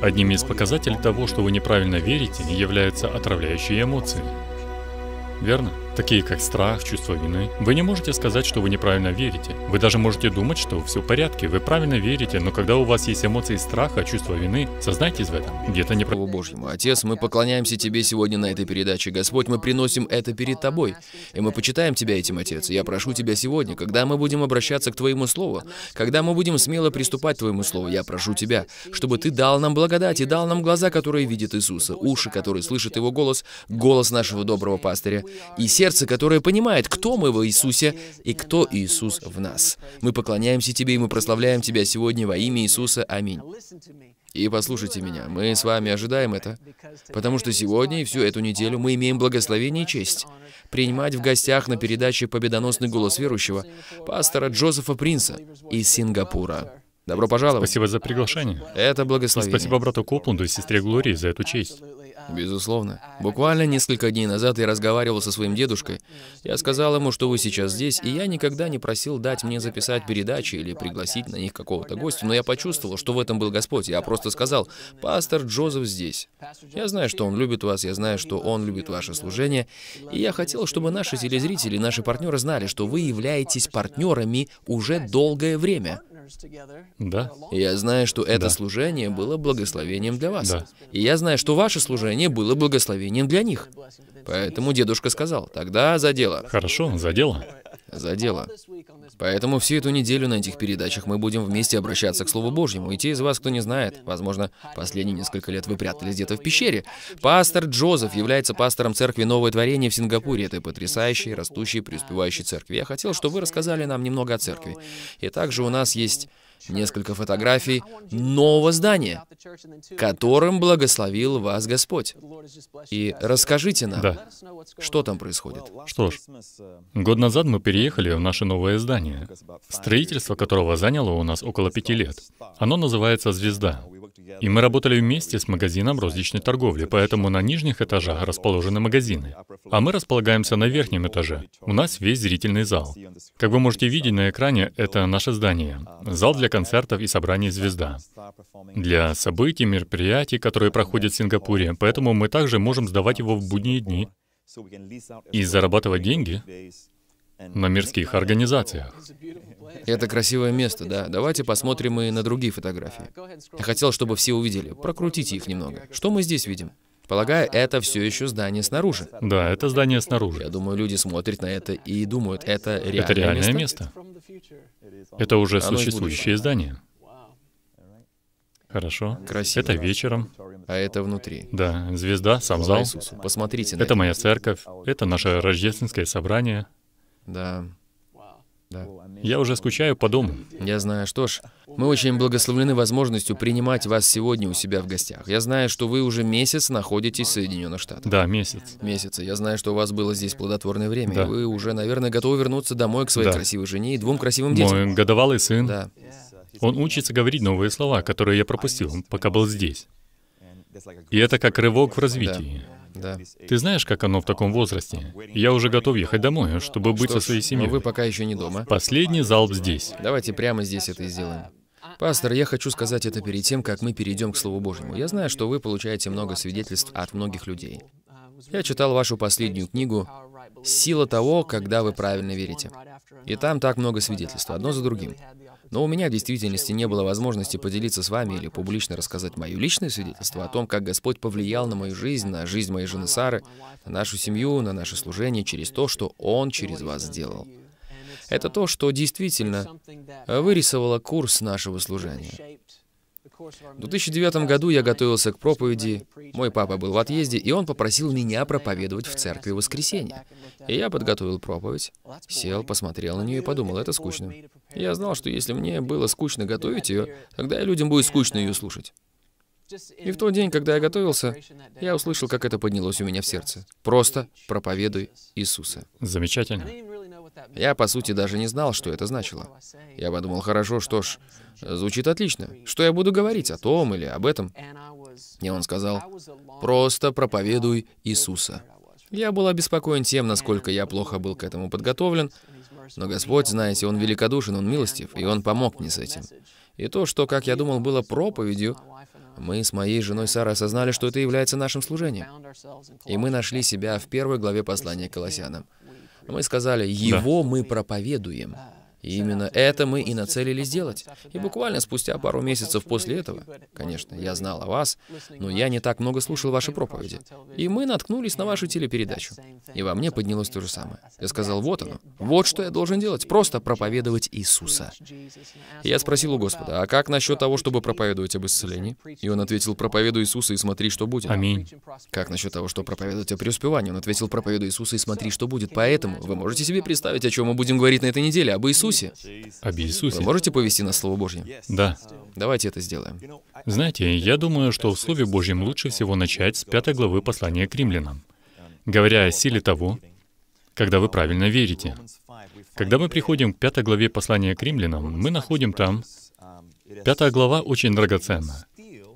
Одним из показателей того, что вы неправильно верите, являются отравляющие эмоции. Верно? такие как страх, чувство вины. Вы не можете сказать, что вы неправильно верите. Вы даже можете думать, что все в порядке, вы правильно верите, но когда у вас есть эмоции страха, чувство вины, сознайтесь в этом. Где-то не Слову Божьему. Отец, мы поклоняемся Тебе сегодня на этой передаче. Господь, мы приносим это перед Тобой. И мы почитаем Тебя этим, Отец. я прошу Тебя сегодня, когда мы будем обращаться к Твоему Слову, когда мы будем смело приступать к Твоему Слову, я прошу Тебя, чтобы Ты дал нам благодать и дал нам глаза, которые видят Иисуса, уши, которые слышат Его голос, голос нашего доброго пастыря, и сердце, сердце, которое понимает, кто мы во Иисусе и кто Иисус в нас. Мы поклоняемся Тебе и мы прославляем Тебя сегодня во имя Иисуса. Аминь. И послушайте меня, мы с вами ожидаем это, потому что сегодня и всю эту неделю мы имеем благословение и честь принимать в гостях на передаче «Победоносный голос верующего» пастора Джозефа Принца из Сингапура. Добро пожаловать. Спасибо за приглашение. Это благословение. И спасибо брату Копланду и сестре Глории за эту честь. Безусловно. А, Буквально несколько дней назад я разговаривал со своим дедушкой. Я сказал ему, что вы сейчас здесь, и я никогда не просил дать мне записать передачи или пригласить на них какого-то гостя, но я почувствовал, что в этом был Господь. Я просто сказал, пастор Джозеф здесь. Я знаю, что он любит вас, я знаю, что он любит ваше служение, и я хотел, чтобы наши телезрители, наши партнеры знали, что вы являетесь партнерами уже долгое время. Да. Я знаю, что это да. служение было благословением для вас. Да. И я знаю, что ваше служение было благословением для них. Поэтому дедушка сказал, тогда за дело. Хорошо, за дело за дело. Поэтому всю эту неделю на этих передачах мы будем вместе обращаться к Слову Божьему. И те из вас, кто не знает, возможно, последние несколько лет вы прятались где-то в пещере. Пастор Джозеф является пастором церкви «Новое творение» в Сингапуре. Это потрясающей, растущей, преуспевающей церкви. Я хотел, чтобы вы рассказали нам немного о церкви. И также у нас есть несколько фотографий нового здания, которым благословил вас Господь. И расскажите нам, да. что там происходит. Что ж, год назад мы переехали в наше новое здание, строительство которого заняло у нас около пяти лет. Оно называется «Звезда». И мы работали вместе с магазином розничной торговли, поэтому на нижних этажах расположены магазины. А мы располагаемся на верхнем этаже. У нас весь зрительный зал. Как вы можете видеть на экране, это наше здание. Зал для концертов и собраний «Звезда». Для событий, мероприятий, которые проходят в Сингапуре. Поэтому мы также можем сдавать его в будние дни и зарабатывать деньги на мирских организациях. Это красивое место, да. Давайте посмотрим и на другие фотографии. Я хотел, чтобы все увидели. Прокрутите их немного. Что мы здесь видим? Полагаю, это все еще здание снаружи. Да, это здание снаружи. Я думаю, люди смотрят на это и думают, это реальное, место. это реальное место. Это уже Оно существующее здание. Хорошо. Красиво. Это вечером. А это внутри. Да, звезда, сам зал. Посмотрите на это. Это моя церковь, это наше рождественское собрание. Да. Я уже скучаю по дому. Я знаю. Что ж, мы очень благословлены возможностью принимать вас сегодня у себя в гостях. Я знаю, что вы уже месяц находитесь в Соединенных Штатах. Да, месяц. Месяц. Я знаю, что у вас было здесь плодотворное время. Да. И вы уже, наверное, готовы вернуться домой к своей да. красивой жене и двум красивым детям. Мой годовалый сын. Да. Он учится говорить новые слова, которые я пропустил, пока был здесь. И это как рывок в развитии. Да. Да. Ты знаешь, как оно в таком возрасте? Я уже готов ехать домой, чтобы быть Что со своей семьей. вы пока еще не дома. Последний залп здесь. Давайте прямо здесь это и сделаем. Пастор, я хочу сказать это перед тем, как мы перейдем к Слову Божьему. Я знаю, что вы получаете много свидетельств от многих людей. Я читал вашу последнюю книгу «Сила того, когда вы правильно верите». И там так много свидетельств, одно за другим. Но у меня в действительности не было возможности поделиться с вами или публично рассказать мое личное свидетельство о том, как Господь повлиял на мою жизнь, на жизнь моей жены Сары, на нашу семью, на наше служение через то, что Он через вас сделал. Это то, что действительно вырисовало курс нашего служения. В 2009 году я готовился к проповеди. Мой папа был в отъезде, и он попросил меня проповедовать в церкви в воскресенье. И я подготовил проповедь, сел, посмотрел на нее и подумал, это скучно. Я знал, что если мне было скучно готовить ее, тогда и людям будет скучно ее слушать. И в тот день, когда я готовился, я услышал, как это поднялось у меня в сердце. Просто проповедуй Иисуса. Замечательно. Я, по сути, даже не знал, что это значило. Я подумал, хорошо, что ж, звучит отлично. Что я буду говорить о том или об этом? И он сказал, просто проповедуй Иисуса. Я был обеспокоен тем, насколько я плохо был к этому подготовлен, но Господь, знаете, Он великодушен, Он милостив, и Он помог мне с этим. И то, что, как я думал, было проповедью, мы с моей женой Сарой осознали, что это является нашим служением. И мы нашли себя в первой главе послания к Колоссянам. Мы сказали, его да. мы проповедуем. И именно это мы и нацелились сделать. И буквально спустя пару месяцев после этого, конечно, я знал о вас, но я не так много слушал ваши проповеди. И мы наткнулись на вашу телепередачу. И во мне поднялось то же самое. Я сказал, вот оно, вот что я должен делать, просто проповедовать Иисуса. И я спросил у Господа, а как насчет того, чтобы проповедовать об исцелении? И он ответил, проповедуй Иисуса и смотри, что будет. Аминь. Как насчет того, чтобы проповедовать о преуспевании? Он ответил, проповедуй Иисуса и смотри, что будет. Поэтому вы можете себе представить, о чем мы будем говорить на этой неделе, об Иисусе Иисусе. Об Иисусе. Вы можете повести нас Слово Божье? Да. Давайте это сделаем. Знаете, я думаю, что в Слове Божьем лучше всего начать с пятой главы послания к римлянам, говоря о силе того, когда вы правильно верите. Когда мы приходим к пятой главе послания к римлянам, мы находим там... Пятая глава очень драгоценна.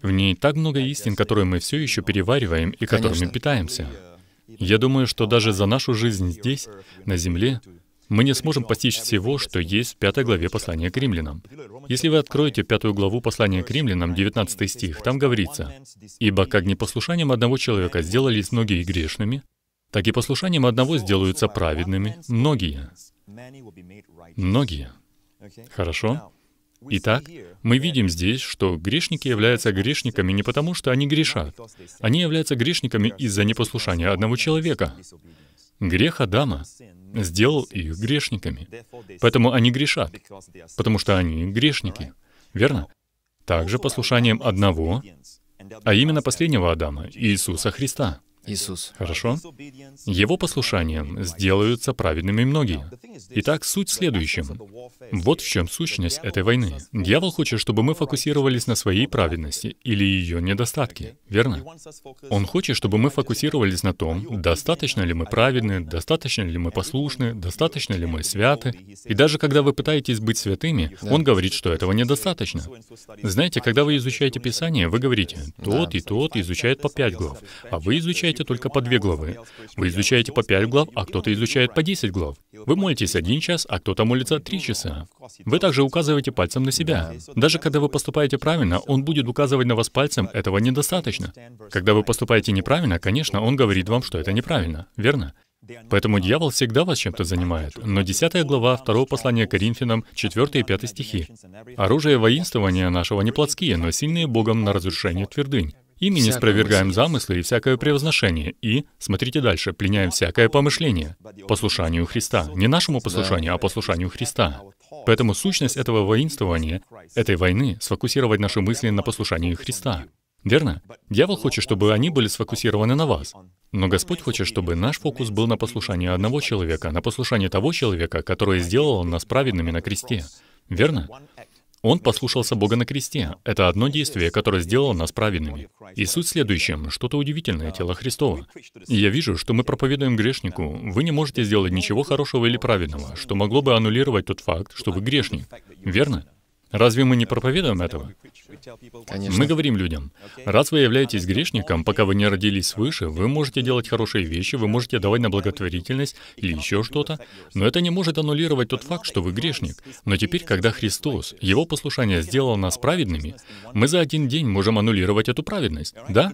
В ней так много истин, которые мы все еще перевариваем и которыми Конечно. питаемся. Я думаю, что даже за нашу жизнь здесь, на Земле, мы не сможем постичь всего, что есть в пятой главе послания к римлянам. Если вы откроете пятую главу послания к римлянам, 19 стих, там говорится, «Ибо как непослушанием одного человека сделались многие грешными, так и послушанием одного сделаются праведными многие». Многие. Хорошо? Итак, мы видим здесь, что грешники являются грешниками не потому, что они грешат. Они являются грешниками из-за непослушания одного человека. Грех Адама сделал их грешниками. Поэтому они грешат, потому что они грешники. Верно? Также послушанием одного, а именно последнего Адама, Иисуса Христа. Иисус. Хорошо? Его послушанием сделаются праведными многие. Итак, суть в следующем. Вот в чем сущность этой войны. Дьявол хочет, чтобы мы фокусировались на своей праведности или ее недостатке, верно? Он хочет, чтобы мы фокусировались на том, достаточно ли мы праведны, достаточно ли мы послушны, достаточно ли мы святы. И даже когда вы пытаетесь быть святыми, он говорит, что этого недостаточно. Знаете, когда вы изучаете Писание, вы говорите, тот и тот изучает по пять глав, а вы изучаете изучаете только по две главы. Вы изучаете по пять глав, а кто-то изучает по десять глав. Вы молитесь один час, а кто-то молится три часа. Вы также указываете пальцем на себя. Даже когда вы поступаете правильно, он будет указывать на вас пальцем, этого недостаточно. Когда вы поступаете неправильно, конечно, он говорит вам, что это неправильно, верно? Поэтому дьявол всегда вас чем-то занимает. Но 10 глава 2 послания Коринфянам, 4 и 5 стихи. «Оружие воинствования нашего не плотские, но сильные Богом на разрушение твердынь» и мы не спровергаем замыслы и всякое превозношение, и, смотрите дальше, пленяем всякое помышление, послушанию Христа. Не нашему послушанию, а послушанию Христа. Поэтому сущность этого воинствования, этой войны, сфокусировать наши мысли на послушании Христа. Верно? Дьявол хочет, чтобы они были сфокусированы на вас. Но Господь хочет, чтобы наш фокус был на послушании одного человека, на послушании того человека, который сделал нас праведными на кресте. Верно? Он послушался Бога на кресте. Это одно действие, которое сделало нас праведными. И суть в следующем, что-то удивительное тело Христова. я вижу, что мы проповедуем грешнику, вы не можете сделать ничего хорошего или праведного, что могло бы аннулировать тот факт, что вы грешник. Верно? Разве мы не проповедуем этого? Конечно. Мы говорим людям, раз вы являетесь грешником, пока вы не родились свыше, вы можете делать хорошие вещи, вы можете давать на благотворительность или еще что-то, но это не может аннулировать тот факт, что вы грешник. Но теперь, когда Христос, Его послушание сделало нас праведными, мы за один день можем аннулировать эту праведность, да?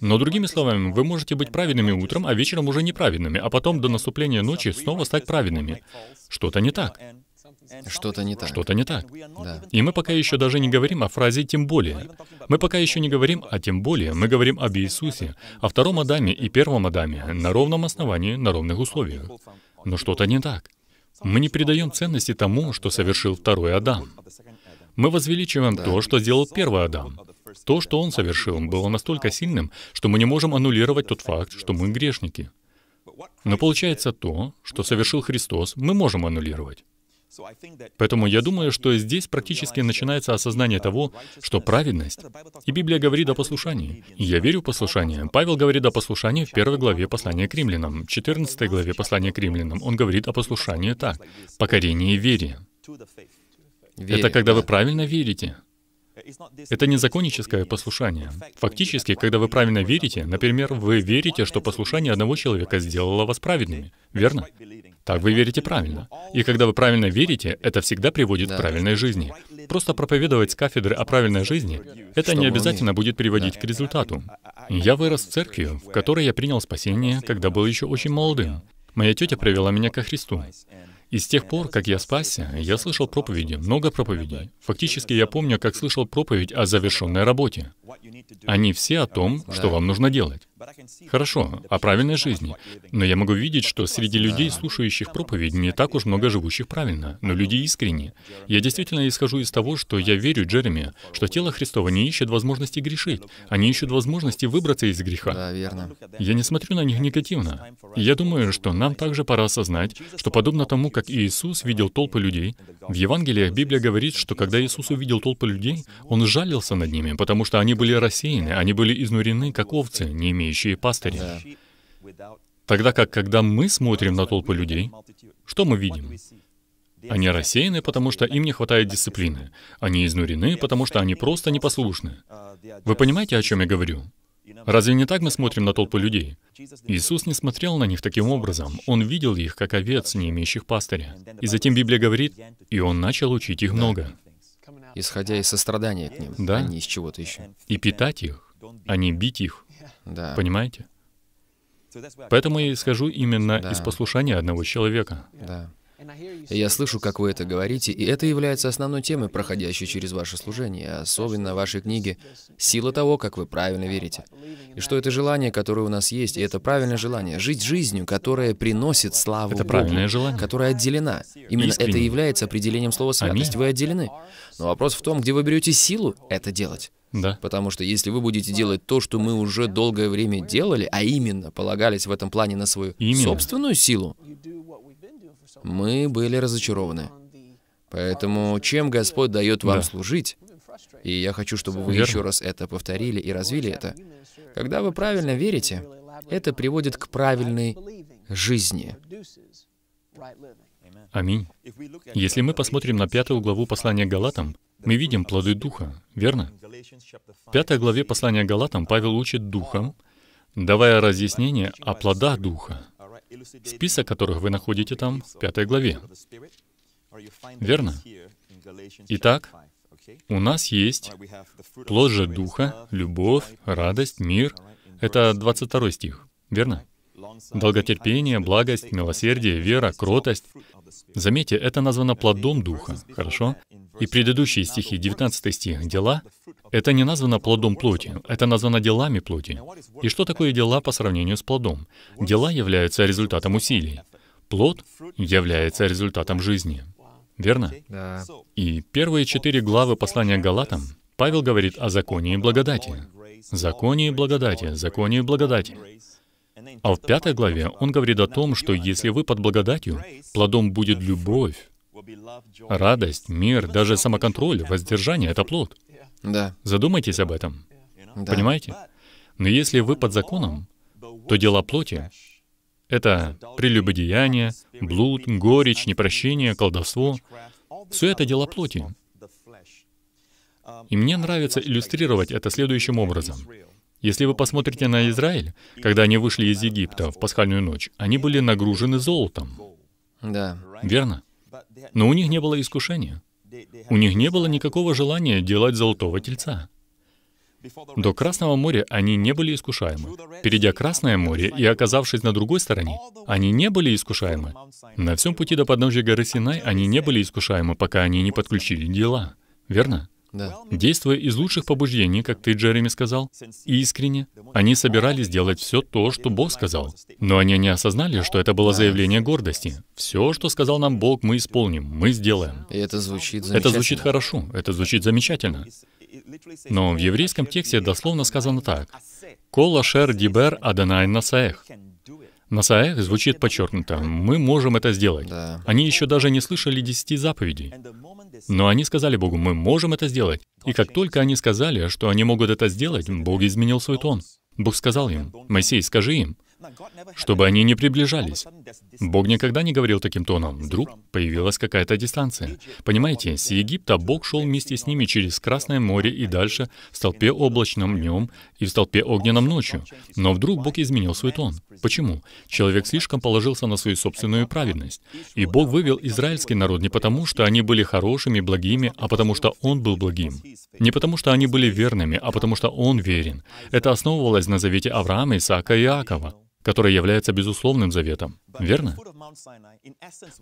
Но другими словами, вы можете быть праведными утром, а вечером уже неправедными, а потом до наступления ночи снова стать праведными. Что-то не так. Что-то не так. Что-то не так. Да. И мы пока еще даже не говорим о фразе «тем более». Мы пока еще не говорим о «тем более». Мы говорим об Иисусе, о втором Адаме и первом Адаме на ровном основании, на ровных условиях. Но что-то не так. Мы не придаем ценности тому, что совершил второй Адам. Мы возвеличиваем да. то, что сделал первый Адам. То, что он совершил, было настолько сильным, что мы не можем аннулировать тот факт, что мы грешники. Но получается то, что совершил Христос, мы можем аннулировать. Поэтому я думаю, что здесь практически начинается осознание того, что праведность, и Библия говорит о послушании. Я верю в послушание. Павел говорит о послушании в первой главе послания к римлянам, 14 главе послания к римлянам. Он говорит о послушании так, покорение вере. Вере, Это когда да. вы правильно верите. Это не законническое послушание. Фактически, когда вы правильно верите, например, вы верите, что послушание одного человека сделало вас праведными, верно? Так вы верите правильно. И когда вы правильно верите, это всегда приводит к правильной жизни. Просто проповедовать с кафедры о правильной жизни, это не обязательно будет приводить к результату. Я вырос в церкви, в которой я принял спасение, когда был еще очень молодым. Моя тетя привела меня ко Христу. И с тех пор, как я спасся, я слышал проповеди, много проповедей. Фактически я помню, как слышал проповедь о завершенной работе. Они все о том, что вам нужно делать. Хорошо, о правильной жизни. Но я могу видеть, что среди uh, людей, слушающих проповедь, не так уж много живущих правильно, но люди искренне. Я действительно исхожу из того, что я верю Джереми, что тело Христова не ищет возможности грешить, они ищут возможности выбраться из греха. Да, верно. Я не смотрю на них негативно. я думаю, что нам также пора осознать, что подобно тому, как Иисус видел толпы людей, в Евангелиях Библия говорит, что когда Иисус увидел толпы людей, Он жалился над ними, потому что они были рассеяны, они были изнурены, как овцы, не имеющие пастыря. Тогда как, когда мы смотрим на толпы людей, что мы видим? Они рассеяны, потому что им не хватает дисциплины. Они изнурены, потому что они просто непослушны. Вы понимаете, о чем я говорю? Разве не так мы смотрим на толпы людей? Иисус не смотрел на них таким образом. Он видел их, как овец, не имеющих пастыря. И затем Библия говорит, «И Он начал учить их много» исходя из сострадания к ним, да. а не из чего-то еще. И питать их, а не бить их. Да. Понимаете? Поэтому я скажу именно да. из послушания одного человека. Да. Я слышу, как вы это говорите, и это является основной темой, проходящей через ваше служение, особенно вашей книге «Сила того, как вы правильно верите». И что это желание, которое у нас есть, и это правильное желание, жить жизнью, которая приносит славу это Богу, желание. которая отделена. Именно Искренне. это является определением слова «святость». Аминь. Вы отделены. Но вопрос в том, где вы берете силу это делать. Да. Потому что если вы будете делать то, что мы уже долгое время делали, а именно полагались в этом плане на свою именно. собственную силу, мы были разочарованы. Поэтому чем Господь дает вам да. служить, и я хочу, чтобы вы Верно. еще раз это повторили и развили это, когда вы правильно верите, это приводит к правильной жизни. Аминь. Если мы посмотрим на пятую главу послания Галатам, мы видим плоды Духа, верно? В пятой главе послания Галатам Павел учит Духом, давая разъяснение о плодах Духа список которых вы находите там, в пятой главе. Верно? Итак, у нас есть плод же Духа, любовь, радость, мир. Это 22 стих, верно? Долготерпение, благость, милосердие, вера, кротость. Заметьте, это названо плодом Духа, хорошо? И предыдущие стихи, 19 стих, дела, это не названо плодом плоти, это названо делами плоти. И что такое дела по сравнению с плодом? Дела являются результатом усилий. Плод является результатом жизни. Верно? Да. И первые четыре главы послания Галатам Павел говорит о законе и благодати. Законе и благодати, законе и благодати. А в пятой главе он говорит о том, что если вы под благодатью, плодом будет любовь, радость, мир, даже самоконтроль, воздержание — это плод. Да. Задумайтесь об этом. Да. Понимаете? Но если вы под законом, то дела плоти — это прелюбодеяние, блуд, горечь, непрощение, колдовство. Все это дела плоти. И мне нравится иллюстрировать это следующим образом. Если вы посмотрите на Израиль, когда они вышли из Египта в пасхальную ночь, они были нагружены золотом. Да. Верно? Но у них не было искушения. У них не было никакого желания делать золотого тельца. До Красного моря они не были искушаемы. Перейдя Красное море и оказавшись на другой стороне, они не были искушаемы. На всем пути до подножья горы Синай они не были искушаемы, пока они не подключили дела. Верно? Да. Действуя из лучших побуждений, как ты, Джереми, сказал, искренне, они собирались сделать все то, что Бог сказал. Но они не осознали, что это было заявление гордости. Все, что сказал нам Бог, мы исполним, мы сделаем. И это звучит замечательно. Это звучит хорошо, это звучит замечательно. Но в еврейском тексте дословно сказано так. «Кол ашер дибер адонай насаэх». Насаэх звучит подчеркнуто. Мы можем это сделать. Да. Они еще даже не слышали десяти заповедей. Но они сказали Богу, мы можем это сделать. И как только они сказали, что они могут это сделать, Бог изменил свой тон. Бог сказал им, «Моисей, скажи им, чтобы они не приближались. Бог никогда не говорил таким тоном. Вдруг появилась какая-то дистанция. Понимаете, с Египта Бог шел вместе с ними через Красное море и дальше в столпе облачном днем и в столпе огненном ночью. Но вдруг Бог изменил свой тон. Почему? Человек слишком положился на свою собственную праведность. И Бог вывел израильский народ не потому, что они были хорошими, благими, а потому что Он был благим. Не потому, что они были верными, а потому что Он верен. Это основывалось на завете Авраама, Исаака и Иакова который является безусловным заветом. Верно? Но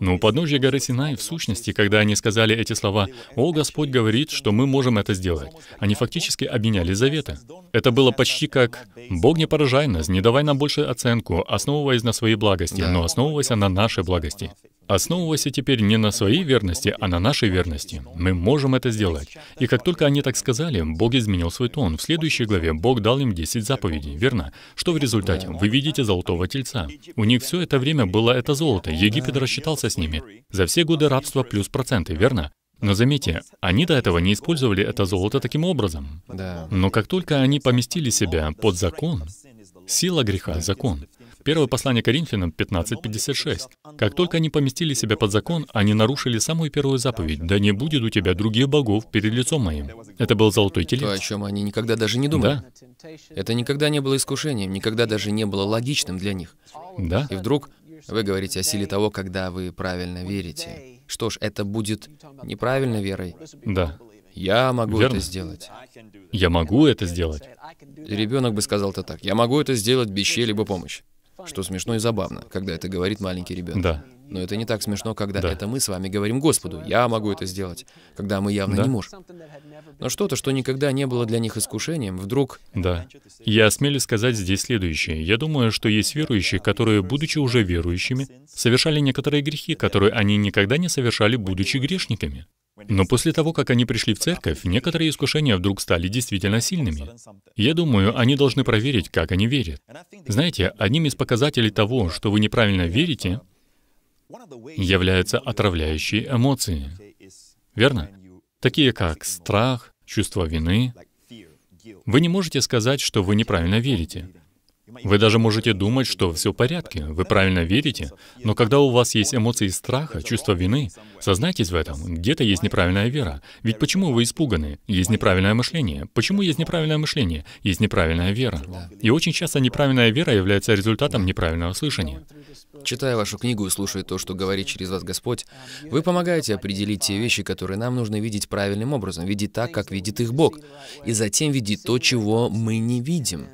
ну, у подножья горы Синай, в сущности, когда они сказали эти слова, «О, Господь говорит, что мы можем это сделать», они фактически обменяли заветы. Это было почти как «Бог не поражай нас, не давай нам больше оценку, основываясь на своей благости, но основывайся на нашей благости». Основывайся теперь не на своей верности, а на нашей верности. Мы можем это сделать. И как только они так сказали, Бог изменил свой тон. В следующей главе Бог дал им 10 заповедей, верно? Что в результате? Вы видите золотого тельца. У них все это время было это золото. Египет рассчитался с ними. За все годы рабства плюс проценты, верно? Но заметьте, они до этого не использовали это золото таким образом. Но как только они поместили себя под закон, сила греха — закон, Первое послание Коринфянам 15.56. «Как только они поместили себя под закон, они нарушили самую первую заповедь. Да не будет у тебя других богов перед лицом моим». Это был золотой телец. То, о чем они никогда даже не думали. Да. Это никогда не было искушением, никогда даже не было логичным для них. Да. И вдруг вы говорите о силе того, когда вы правильно верите. Что ж, это будет неправильной верой. Да. Я могу Верно. это сделать. Я могу это сделать. Ребенок бы сказал-то так. Я могу это сделать без чьей-либо помощи что смешно и забавно, когда это говорит маленький ребенок. Да. Но это не так смешно, когда да. это мы с вами говорим Господу, я могу это сделать, когда мы явно да. не можем. Но что-то, что никогда не было для них искушением, вдруг... Да. Я осмелюсь сказать здесь следующее. Я думаю, что есть верующие, которые, будучи уже верующими, совершали некоторые грехи, которые они никогда не совершали, будучи грешниками. Но после того, как они пришли в церковь, некоторые искушения вдруг стали действительно сильными. Я думаю, они должны проверить, как они верят. Знаете, одним из показателей того, что вы неправильно верите, являются отравляющие эмоции. Верно? Такие как страх, чувство вины. Вы не можете сказать, что вы неправильно верите. Вы даже можете думать, что все в порядке, вы правильно верите, но когда у вас есть эмоции страха, чувство вины, сознайтесь в этом, где-то есть неправильная вера. Ведь почему вы испуганы? Есть неправильное мышление. Почему есть неправильное мышление? Есть неправильная вера. И очень часто неправильная вера является результатом неправильного слышания. Читая вашу книгу и слушая то, что говорит через вас Господь, вы помогаете определить те вещи, которые нам нужно видеть правильным образом, видеть так, как видит их Бог, и затем видеть то, чего мы не видим.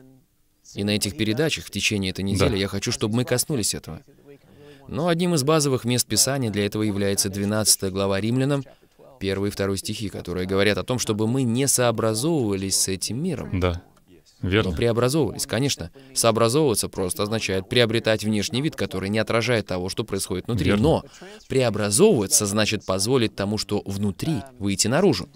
И на этих передачах в течение этой недели да. я хочу, чтобы мы коснулись этого. Но одним из базовых мест Писания для этого является 12 глава Римлянам, 1 и 2 стихи, которые говорят о том, чтобы мы не сообразовывались с этим миром. Да. Верно. Но преобразовывались, конечно. Сообразовываться просто означает приобретать внешний вид, который не отражает того, что происходит внутри. Верно. Но преобразовываться значит позволить тому, что внутри, выйти наружу.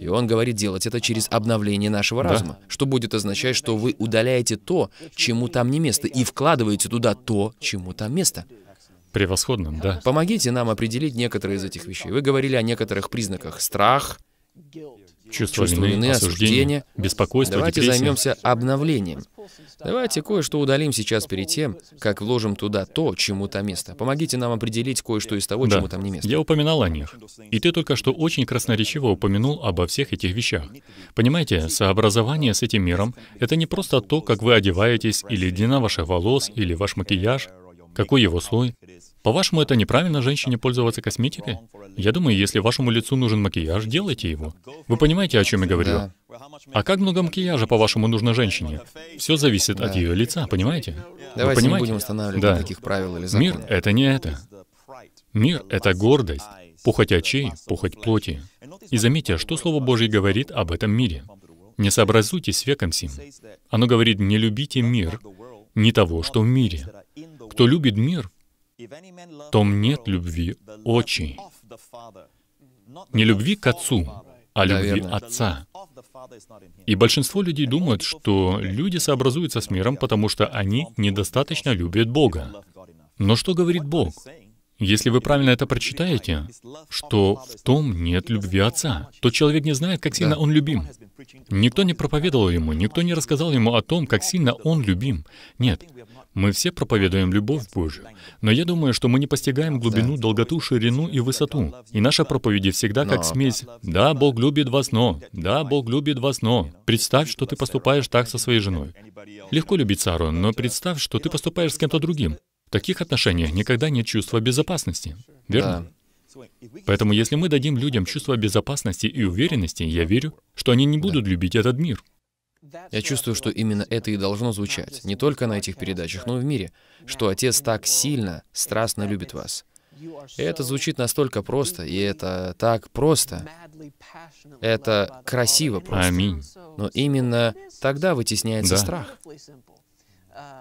И он говорит делать это через обновление нашего да. разума, что будет означать, что вы удаляете то, чему там не место, и вкладываете туда то, чему там место. Превосходно, да. Помогите нам определить некоторые из этих вещей. Вы говорили о некоторых признаках. Страх, чувство, чувство вины, осуждение, осуждение, беспокойство, Давайте депрессия. займемся обновлением. Давайте кое-что удалим сейчас перед тем, как вложим туда то, чему там место. Помогите нам определить кое-что из того, да. чему там не место. Я упоминал о них. И ты только что очень красноречиво упомянул обо всех этих вещах. Понимаете, сообразование с этим миром — это не просто то, как вы одеваетесь, или длина ваших волос, или ваш макияж — какой его слой? По-вашему, это неправильно женщине пользоваться косметикой? Я думаю, если вашему лицу нужен макияж, делайте его. Вы понимаете, о чем я говорю? Да. А как много макияжа, по-вашему, нужно женщине? Все зависит да. от ее лица, понимаете? Давайте Вы понимаете? не будем устанавливать да. таких правил или законов. Мир — это не это. Мир — это гордость, похоть очей, похоть плоти. И заметьте, что Слово Божье говорит об этом мире. «Не сообразуйтесь с веком сим». Оно говорит, «Не любите мир, не того, что в мире» кто любит мир, том нет любви очень. Не любви к Отцу, а любви Отца. И большинство людей думают, что люди сообразуются с миром, потому что они недостаточно любят Бога. Но что говорит Бог? Если вы правильно это прочитаете, что в том нет любви Отца, то человек не знает, как сильно да. он любим. Никто не проповедовал ему, никто не рассказал ему о том, как сильно он любим. Нет, мы все проповедуем любовь Божью, но я думаю, что мы не постигаем глубину, долготу, ширину и высоту. И наши проповеди всегда как смесь «Да, Бог любит вас, но...» «Да, Бог любит вас, но...» Представь, что ты поступаешь так со своей женой. Легко любить Сару, но представь, что ты поступаешь с кем-то другим. В таких отношениях никогда нет чувства безопасности. Верно? Поэтому если мы дадим людям чувство безопасности и уверенности, я верю, что они не будут любить этот мир. Я чувствую, что именно это и должно звучать, не только на этих передачах, но и в мире, что Отец так сильно, страстно любит вас. И это звучит настолько просто, и это так просто. Это красиво просто. Аминь. Но именно тогда вытесняется да. страх.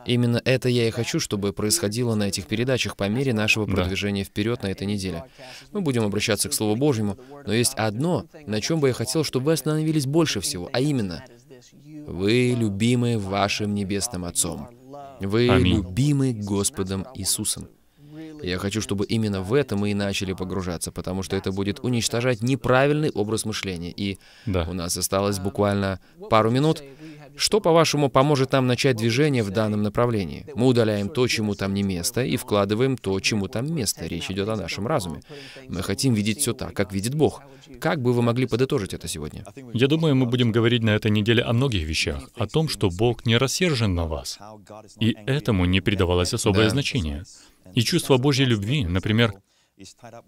Именно это я и хочу, чтобы происходило на этих передачах по мере нашего продвижения вперед на этой неделе. Мы будем обращаться к Слову Божьему, но есть одно, на чем бы я хотел, чтобы вы остановились больше всего, а именно вы любимы вашим Небесным Отцом. Вы Аминь. любимы Господом Иисусом. Я хочу, чтобы именно в это мы и начали погружаться, потому что это будет уничтожать неправильный образ мышления. И да. у нас осталось буквально пару минут. Что, по-вашему, поможет нам начать движение в данном направлении? Мы удаляем то, чему там не место, и вкладываем то, чему там место. Речь идет о нашем разуме. Мы хотим видеть все так, как видит Бог. Как бы вы могли подытожить это сегодня? Я думаю, мы будем говорить на этой неделе о многих вещах. О том, что Бог не рассержен на вас. И этому не придавалось особое да. значение. И чувство Божьей любви, например,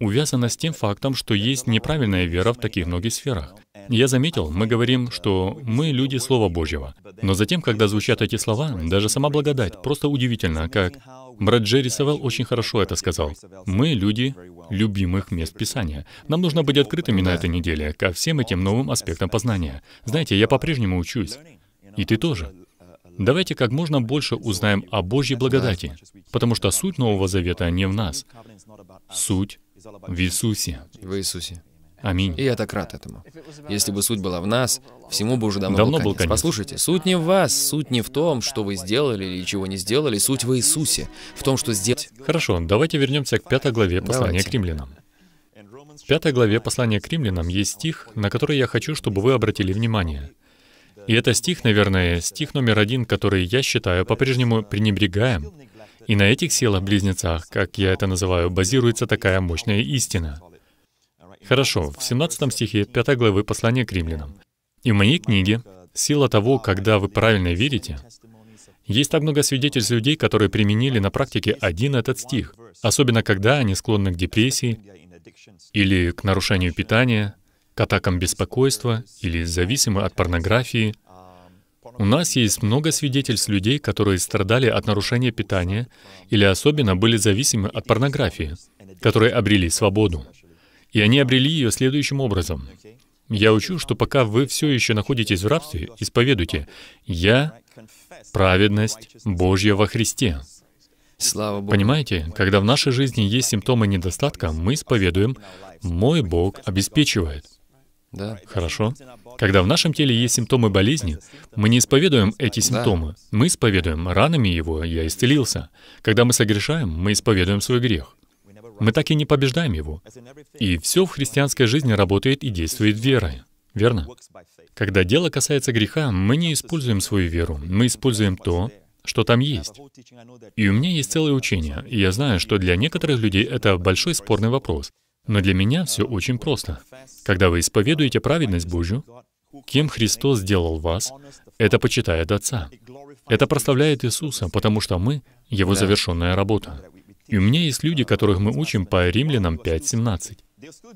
увязано с тем фактом, что есть неправильная вера в таких многих сферах. Я заметил, мы говорим, что мы люди Слова Божьего. Но затем, когда звучат эти слова, даже сама благодать, просто удивительно, как брат Джерри Савелл очень хорошо это сказал. Мы люди любимых мест Писания. Нам нужно быть открытыми на этой неделе ко всем этим новым аспектам познания. Знаете, я по-прежнему учусь. И ты тоже. Давайте как можно больше узнаем о Божьей благодати, потому что суть Нового Завета не в нас. Суть в Иисусе. В Иисусе. Аминь. И я так рад этому. Если бы суть была в нас, всему бы уже давно, давно был, конец. был конец. Послушайте, суть не в вас, суть не в том, что вы сделали или чего не сделали, суть в Иисусе, в том, что сделать. Хорошо, давайте вернемся к пятой главе послания давайте. к римлянам. В пятой главе послания к римлянам есть стих, на который я хочу, чтобы вы обратили внимание — и это стих, наверное, стих номер один, который, я считаю, по-прежнему пренебрегаем. И на этих силах-близнецах, как я это называю, базируется такая мощная истина. Хорошо, в 17 стихе 5 главы послания к римлянам. «И в моей книге сила того, когда вы правильно верите, есть так много свидетельств людей, которые применили на практике один этот стих, особенно когда они склонны к депрессии или к нарушению питания, к атакам беспокойства или зависимы от порнографии. У нас есть много свидетельств людей, которые страдали от нарушения питания или особенно были зависимы от порнографии, которые обрели свободу. И они обрели ее следующим образом. Я учу, что пока вы все еще находитесь в рабстве, исповедуйте, «Я — праведность Божья во Христе». Слава Богу. Понимаете, когда в нашей жизни есть симптомы недостатка, мы исповедуем, «Мой Бог обеспечивает». Да. Хорошо. Когда в нашем теле есть симптомы болезни, мы не исповедуем эти симптомы. Да. Мы исповедуем ранами его «я исцелился». Когда мы согрешаем, мы исповедуем свой грех. Мы так и не побеждаем его. И все в христианской жизни работает и действует верой. Верно? Когда дело касается греха, мы не используем свою веру, мы используем то, что там есть. И у меня есть целое учение, и я знаю, что для некоторых людей это большой спорный вопрос — но для меня все очень просто. Когда вы исповедуете праведность Божью, кем Христос сделал вас, это почитает Отца. Это прославляет Иисуса, потому что мы — Его завершенная работа. И у меня есть люди, которых мы учим по Римлянам 5.17.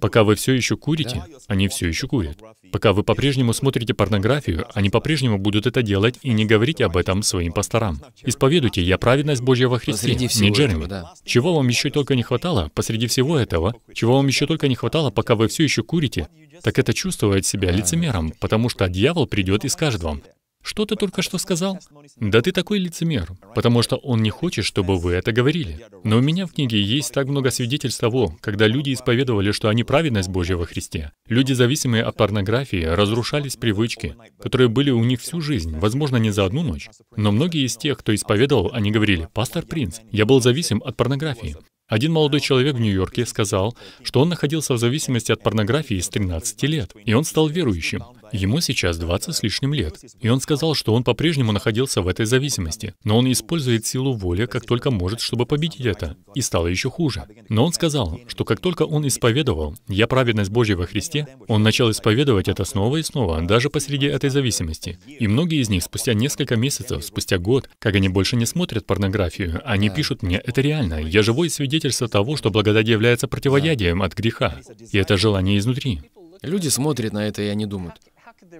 Пока вы все еще курите, они все еще курят. Пока вы по-прежнему смотрите порнографию, они по-прежнему будут это делать и не говорите об этом своим пасторам. Исповедуйте, я праведность Божья во Христе, не Джереми. Этого, да. Чего вам еще только не хватало посреди всего этого, чего вам еще только не хватало, пока вы все еще курите, так это чувствовать себя лицемером, потому что дьявол придет и скажет вам, что ты только что сказал? Да ты такой лицемер, потому что он не хочет, чтобы вы это говорили. Но у меня в книге есть так много свидетельств того, когда люди исповедовали, что они праведность Божья во Христе. Люди, зависимые от порнографии, разрушались привычки, которые были у них всю жизнь, возможно, не за одну ночь. Но многие из тех, кто исповедовал, они говорили, «Пастор Принц, я был зависим от порнографии». Один молодой человек в Нью-Йорке сказал, что он находился в зависимости от порнографии с 13 лет, и он стал верующим. Ему сейчас 20 с лишним лет, и он сказал, что он по-прежнему находился в этой зависимости, но он использует силу воли как только может, чтобы победить это, и стало еще хуже. Но он сказал, что как только он исповедовал «Я праведность Божья во Христе», он начал исповедовать это снова и снова, даже посреди этой зависимости. И многие из них спустя несколько месяцев, спустя год, как они больше не смотрят порнографию, они пишут мне «Это реально, я живой свидетельство того, что благодать является противоядием от греха, и это желание изнутри». Люди смотрят на это, и они думают,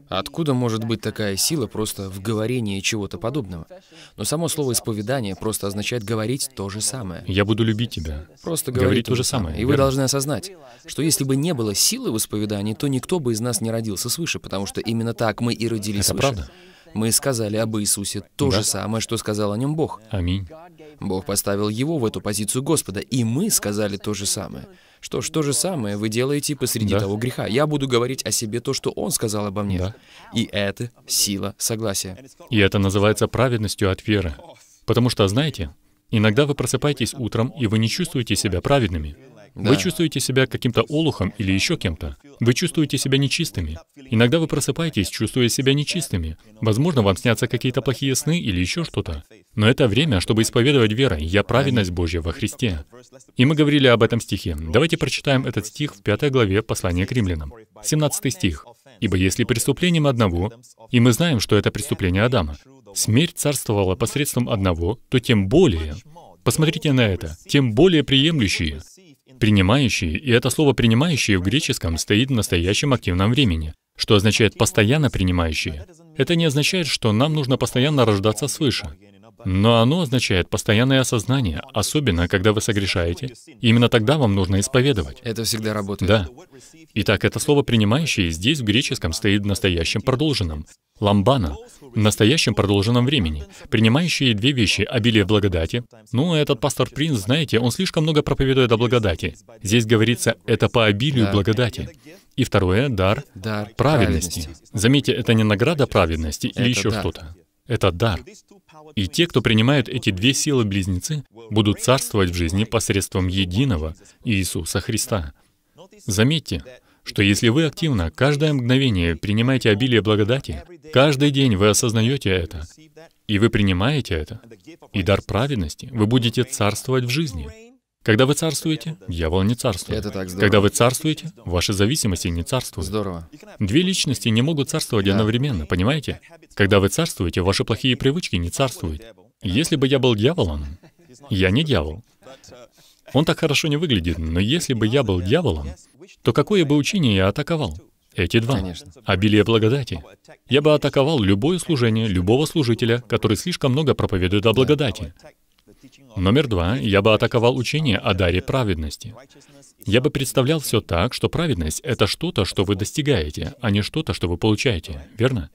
Откуда может быть такая сила просто в говорении чего-то подобного? Но само слово «исповедание» просто означает «говорить то же самое». «Я буду любить тебя». Просто говорить, то же самое. И вы должны осознать, что если бы не было силы в исповедании, то никто бы из нас не родился свыше, потому что именно так мы и родились Это свыше. правда? Мы сказали об Иисусе то да? же самое, что сказал о нем Бог. Аминь. Бог поставил его в эту позицию Господа, и мы сказали то же самое. Что ж, то же самое вы делаете посреди да. того греха. Я буду говорить о себе то, что он сказал обо мне. Да. И это сила согласия. И это называется праведностью от веры. Потому что, знаете, иногда вы просыпаетесь утром, и вы не чувствуете себя праведными. Да. Вы чувствуете себя каким-то олухом или еще кем-то. Вы чувствуете себя нечистыми. Иногда вы просыпаетесь, чувствуя себя нечистыми. Возможно, вам снятся какие-то плохие сны или еще что-то. Но это время, чтобы исповедовать верой «Я праведность Божья во Христе». И мы говорили об этом стихе. Давайте прочитаем этот стих в 5 главе послания к римлянам. 17 стих. «Ибо если преступлением одного, и мы знаем, что это преступление Адама, смерть царствовала посредством одного, то тем более, посмотрите на это, тем более приемлющие принимающие, и это слово «принимающие» в греческом стоит в настоящем активном времени, что означает «постоянно принимающие». Это не означает, что нам нужно постоянно рождаться свыше. Но оно означает постоянное осознание, особенно когда вы согрешаете. Именно тогда вам нужно исповедовать. Это всегда работает. Да. Итак, это слово принимающее здесь в греческом стоит в настоящем продолженном. Ламбана — в настоящем продолженном времени. Принимающие две вещи — обилие благодати. Ну, этот пастор Принц, знаете, он слишком много проповедует о благодати. Здесь говорится «это по обилию да. благодати». И второе — дар, дар праведности. праведности. Заметьте, это не награда праведности это или еще что-то. Это дар. И те, кто принимают эти две силы-близнецы, будут царствовать в жизни посредством единого Иисуса Христа. Заметьте, что если вы активно каждое мгновение принимаете обилие благодати, каждый день вы осознаете это, и вы принимаете это, и дар праведности, вы будете царствовать в жизни. Когда вы царствуете, дьявол не царствует. Это так здорово. Когда вы царствуете, ваши зависимости не царствуют. Здорово. Две личности не могут царствовать да. одновременно, понимаете? Когда вы царствуете, ваши плохие привычки не царствуют. Если бы я был дьяволом, я не дьявол. Он так хорошо не выглядит, но если бы я был дьяволом, то какое бы учение я атаковал? Эти два. Конечно. Обилие благодати. Я бы атаковал любое служение, любого служителя, который слишком много проповедует о благодати. Номер два, я бы атаковал учение о даре праведности. Я бы представлял все так, что праведность — это что-то, что вы достигаете, а не что-то, что вы получаете, верно?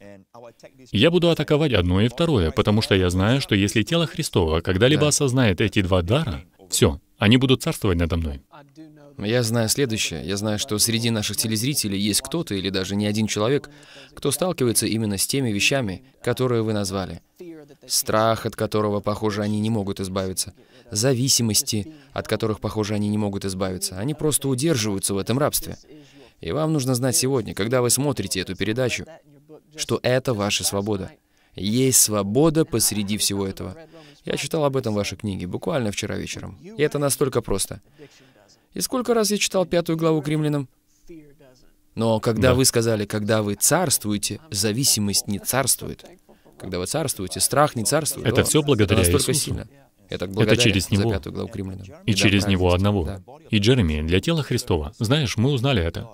Я буду атаковать одно и второе, потому что я знаю, что если тело Христова когда-либо осознает эти два дара, все, они будут царствовать надо мной. Я знаю следующее. Я знаю, что среди наших телезрителей есть кто-то или даже не один человек, кто сталкивается именно с теми вещами, которые вы назвали. Страх, от которого, похоже, они не могут избавиться. Зависимости, от которых, похоже, они не могут избавиться. Они просто удерживаются в этом рабстве. И вам нужно знать сегодня, когда вы смотрите эту передачу, что это ваша свобода. Есть свобода посреди всего этого. Я читал об этом в вашей книге буквально вчера вечером. И это настолько просто. И сколько раз я читал пятую главу к римлянам? Но когда да. вы сказали, когда вы царствуете, зависимость не царствует. Когда вы царствуете, страх не царствует. Это все благодаря это Иисусу. сильно. Это, это через Него. Главу к римлянам. И, и да, через Него одного. Да. И Джереми, для тела Христова. Знаешь, мы узнали это.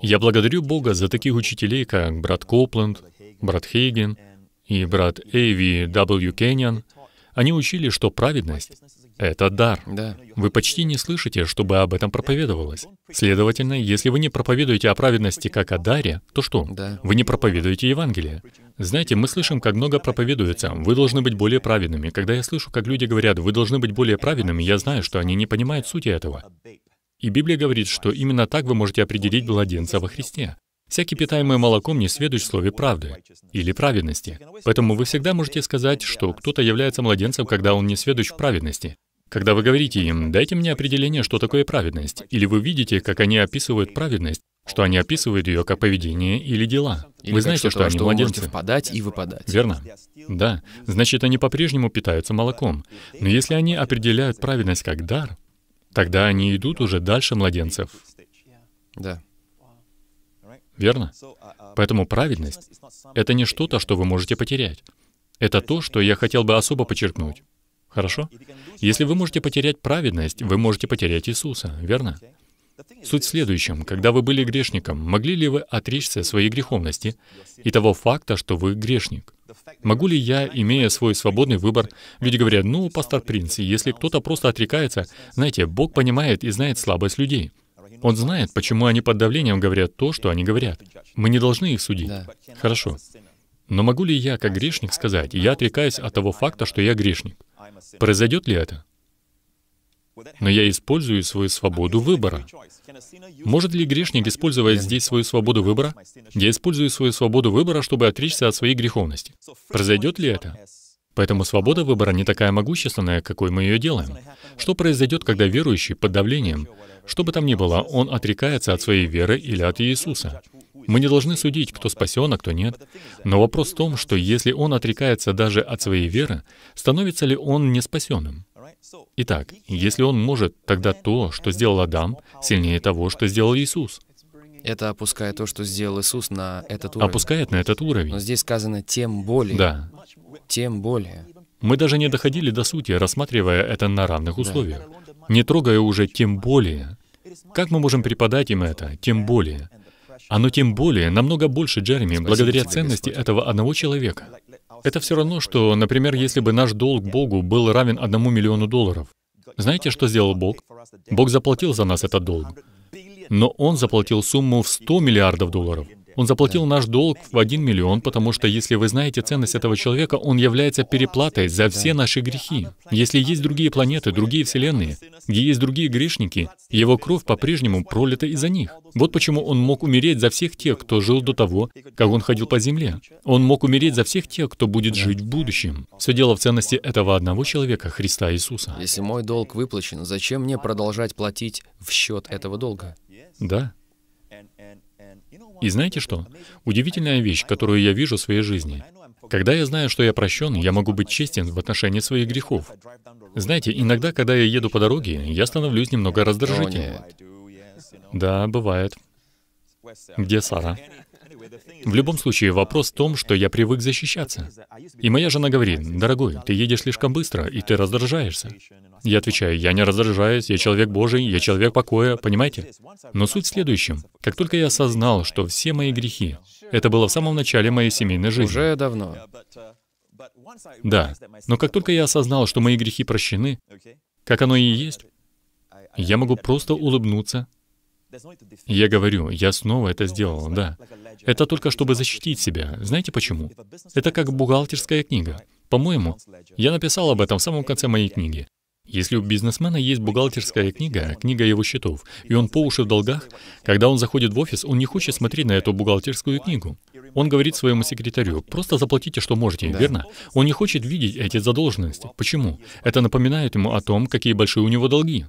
Я благодарю Бога за таких учителей, как брат Копленд, брат Хейген и брат Эйви W. Кеннион. Они учили, что праведность это дар. Да. Вы почти не слышите, чтобы об этом проповедовалось. Следовательно, если вы не проповедуете о праведности как о даре, то что? Да. Вы не проповедуете Евангелие. Знаете, мы слышим, как много проповедуется. Вы должны быть более праведными. Когда я слышу, как люди говорят, вы должны быть более праведными, я знаю, что они не понимают сути этого. И Библия говорит, что именно так вы можете определить младенца во Христе. Всякий питаемый молоком не сведущ в слове правды или праведности. Поэтому вы всегда можете сказать, что кто-то является младенцем, когда он не сведущ в праведности. Когда вы говорите им, дайте мне определение, что такое праведность, или вы видите, как они описывают праведность, что они описывают ее как поведение или дела. Или вы знаете, что, что они что младенцы. Вы впадать и выпадать. Верно. Да. Значит, они по-прежнему питаются молоком. Но если они определяют праведность как дар, тогда они идут уже дальше младенцев. Да. Верно? Поэтому праведность — это не что-то, что вы можете потерять. Это то, что я хотел бы особо подчеркнуть. Хорошо? Если вы можете потерять праведность, вы можете потерять Иисуса, верно? Суть в следующем. Когда вы были грешником, могли ли вы отречься своей греховности и того факта, что вы грешник? Могу ли я, имея свой свободный выбор, люди говорят, ну, пастор Принц, если кто-то просто отрекается, знаете, Бог понимает и знает слабость людей. Он знает, почему они под давлением говорят то, что они говорят. Мы не должны их судить. Да. Хорошо. Но могу ли я, как грешник, сказать, я отрекаюсь от того факта, что я грешник? Произойдет ли это? Но я использую свою свободу выбора. Может ли грешник использовать здесь свою свободу выбора? Я использую свою свободу выбора, чтобы отречься от своей греховности. Произойдет ли это? Поэтому свобода выбора не такая могущественная, какой мы ее делаем. Что произойдет, когда верующий под давлением, что бы там ни было, он отрекается от своей веры или от Иисуса? Мы не должны судить, кто спасен, а кто нет. Но вопрос в том, что если он отрекается даже от своей веры, становится ли он не спасенным? Итак, если он может, тогда то, что сделал Адам, сильнее того, что сделал Иисус. Это опускает то, что сделал Иисус на этот уровень. Опускает на этот уровень. Но здесь сказано «тем более». Да. Тем более. Мы даже не доходили до сути, рассматривая это на равных условиях. Да. Не трогая уже «тем более». Как мы можем преподать им это «тем более»? Оно тем более намного больше, Джереми, благодаря ценности этого одного человека. Это все равно, что, например, если бы наш долг Богу был равен одному миллиону долларов. Знаете, что сделал Бог? Бог заплатил за нас этот долг. Но Он заплатил сумму в 100 миллиардов долларов. Он заплатил наш долг в 1 миллион, потому что, если вы знаете ценность этого человека, он является переплатой за все наши грехи. Если есть другие планеты, другие вселенные, где есть другие грешники, его кровь по-прежнему пролита из-за них. Вот почему он мог умереть за всех тех, кто жил до того, как он ходил по земле. Он мог умереть за всех тех, кто будет жить в будущем. Все дело в ценности этого одного человека, Христа Иисуса. Если мой долг выплачен, зачем мне продолжать платить в счет этого долга? Да. И знаете что? Удивительная вещь, которую я вижу в своей жизни. Когда я знаю, что я прощен, я могу быть честен в отношении своих грехов. Знаете, иногда, когда я еду по дороге, я становлюсь немного раздражительным. Да, бывает. Где Сара? В любом случае, вопрос в том, что я привык защищаться. И моя жена говорит, «Дорогой, ты едешь слишком быстро, и ты раздражаешься». Я отвечаю, «Я не раздражаюсь, я человек Божий, я человек покоя», понимаете? Но суть в следующем. Как только я осознал, что все мои грехи, это было в самом начале моей семейной жизни. Уже давно. Да. Но как только я осознал, что мои грехи прощены, как оно и есть, я могу просто улыбнуться я говорю, я снова это сделал, да. Это только чтобы защитить себя. Знаете почему? Это как бухгалтерская книга. По-моему, я написал об этом в самом конце моей книги. Если у бизнесмена есть бухгалтерская книга, книга его счетов, и он по уши в долгах, когда он заходит в офис, он не хочет смотреть на эту бухгалтерскую книгу. Он говорит своему секретарю, просто заплатите, что можете, верно? Он не хочет видеть эти задолженности. Почему? Это напоминает ему о том, какие большие у него долги.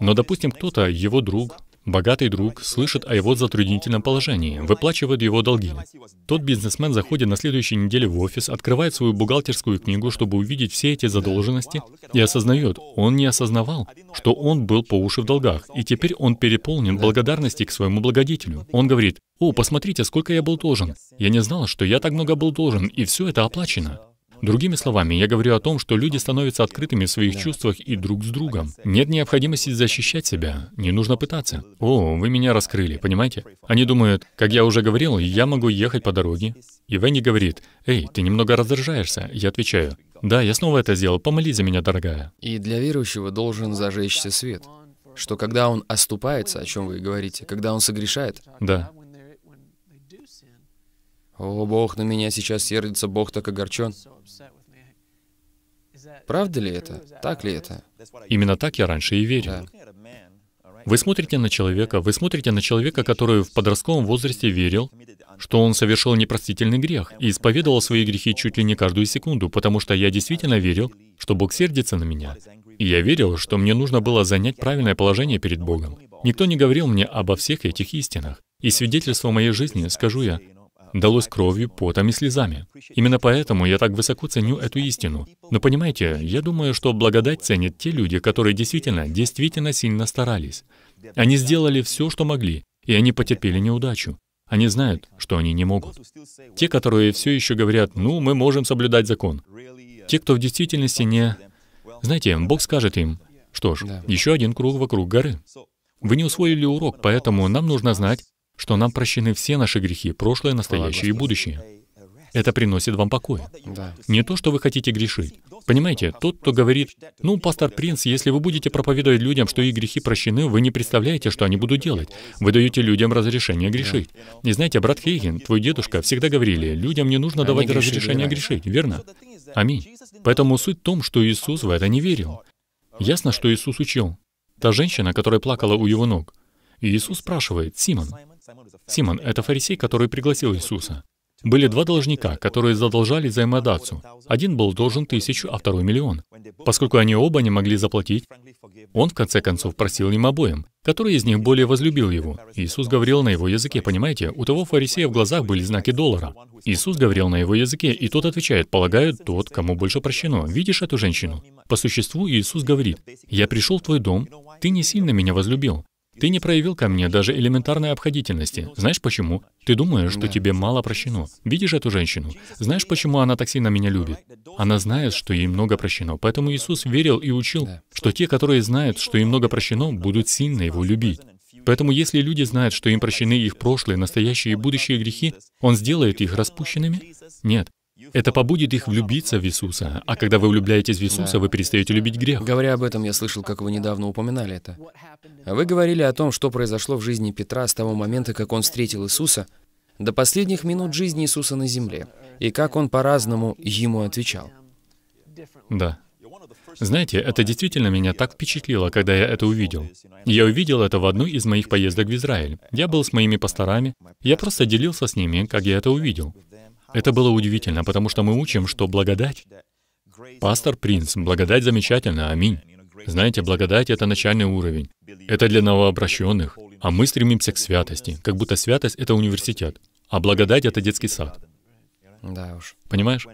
Но, допустим, кто-то, его друг, богатый друг, слышит о его затруднительном положении, выплачивает его долги. Тот бизнесмен заходит на следующей неделе в офис, открывает свою бухгалтерскую книгу, чтобы увидеть все эти задолженности, и осознает, он не осознавал, что он был по уши в долгах, и теперь он переполнен благодарности к своему благодетелю. Он говорит, «О, посмотрите, сколько я был должен! Я не знал, что я так много был должен, и все это оплачено!» Другими словами, я говорю о том, что люди становятся открытыми в своих чувствах и друг с другом. Нет необходимости защищать себя, не нужно пытаться. «О, вы меня раскрыли, понимаете?» Они думают, как я уже говорил, я могу ехать по дороге. И Венни говорит, «Эй, ты немного раздражаешься?» Я отвечаю, «Да, я снова это сделал, помолись за меня, дорогая». И для верующего должен зажечься свет, что когда он оступается, о чем вы говорите, когда он согрешает, да. О, Бог на меня сейчас сердится, Бог так огорчен. Правда ли это? Так ли это? Именно так я раньше и верил. Да. Вы смотрите на человека, вы смотрите на человека, который в подростковом возрасте верил, что он совершил непростительный грех и исповедовал свои грехи чуть ли не каждую секунду, потому что я действительно верил, что Бог сердится на меня. И я верил, что мне нужно было занять правильное положение перед Богом. Никто не говорил мне обо всех этих истинах. И свидетельство моей жизни, скажу я, далось кровью, потом и слезами. Именно поэтому я так высоко ценю эту истину. Но понимаете, я думаю, что благодать ценят те люди, которые действительно, действительно сильно старались. Они сделали все, что могли, и они потерпели неудачу. Они знают, что они не могут. Те, которые все еще говорят, ну, мы можем соблюдать закон. Те, кто в действительности не... Знаете, Бог скажет им, что ж, еще один круг вокруг горы. Вы не усвоили урок, поэтому нам нужно знать, что нам прощены все наши грехи, прошлое, настоящее и будущее. Это приносит вам покой. Да. Не то, что вы хотите грешить. Понимаете, тот, кто говорит, ну, пастор Принц, если вы будете проповедовать людям, что их грехи прощены, вы не представляете, что они будут делать. Вы даете людям разрешение грешить. Да. И знаете, брат Хейген, твой дедушка, всегда говорили, людям не нужно они давать грешили, разрешение да. грешить, верно? Аминь. Поэтому суть в том, что Иисус в это не верил. Ясно, что Иисус учил. Та женщина, которая плакала у его ног. И Иисус спрашивает, «Симон, Симон — это фарисей, который пригласил Иисуса. Были два должника, которые задолжали взаимодацу. Один был должен тысячу, а второй миллион. Поскольку они оба не могли заплатить, он в конце концов просил им обоим, который из них более возлюбил его. Иисус говорил на его языке, понимаете? У того фарисея в глазах были знаки доллара. Иисус говорил на его языке, и тот отвечает, полагаю, тот, кому больше прощено. Видишь эту женщину? По существу Иисус говорит, «Я пришел в твой дом, ты не сильно меня возлюбил, ты не проявил ко мне даже элементарной обходительности. Знаешь почему? Ты думаешь, что тебе мало прощено. Видишь эту женщину? Знаешь, почему она так сильно меня любит? Она знает, что ей много прощено. Поэтому Иисус верил и учил, что те, которые знают, что им много прощено, будут сильно его любить. Поэтому если люди знают, что им прощены их прошлые, настоящие и будущие грехи, Он сделает их распущенными? Нет. Это побудит их влюбиться в Иисуса. А когда вы влюбляетесь в Иисуса, да. вы перестаете любить грех. Говоря об этом, я слышал, как вы недавно упоминали это. А вы говорили о том, что произошло в жизни Петра с того момента, как он встретил Иисуса, до последних минут жизни Иисуса на земле, и как он по-разному ему отвечал. Да. Знаете, это действительно меня так впечатлило, когда я это увидел. Я увидел это в одной из моих поездок в Израиль. Я был с моими пасторами, я просто делился с ними, как я это увидел. Это было удивительно, потому что мы учим, что благодать... Пастор Принц, благодать замечательна, аминь. Знаете, благодать — это начальный уровень. Это для новообращенных. А мы стремимся к святости, как будто святость — это университет, а благодать — это детский сад. Да уж. Понимаешь?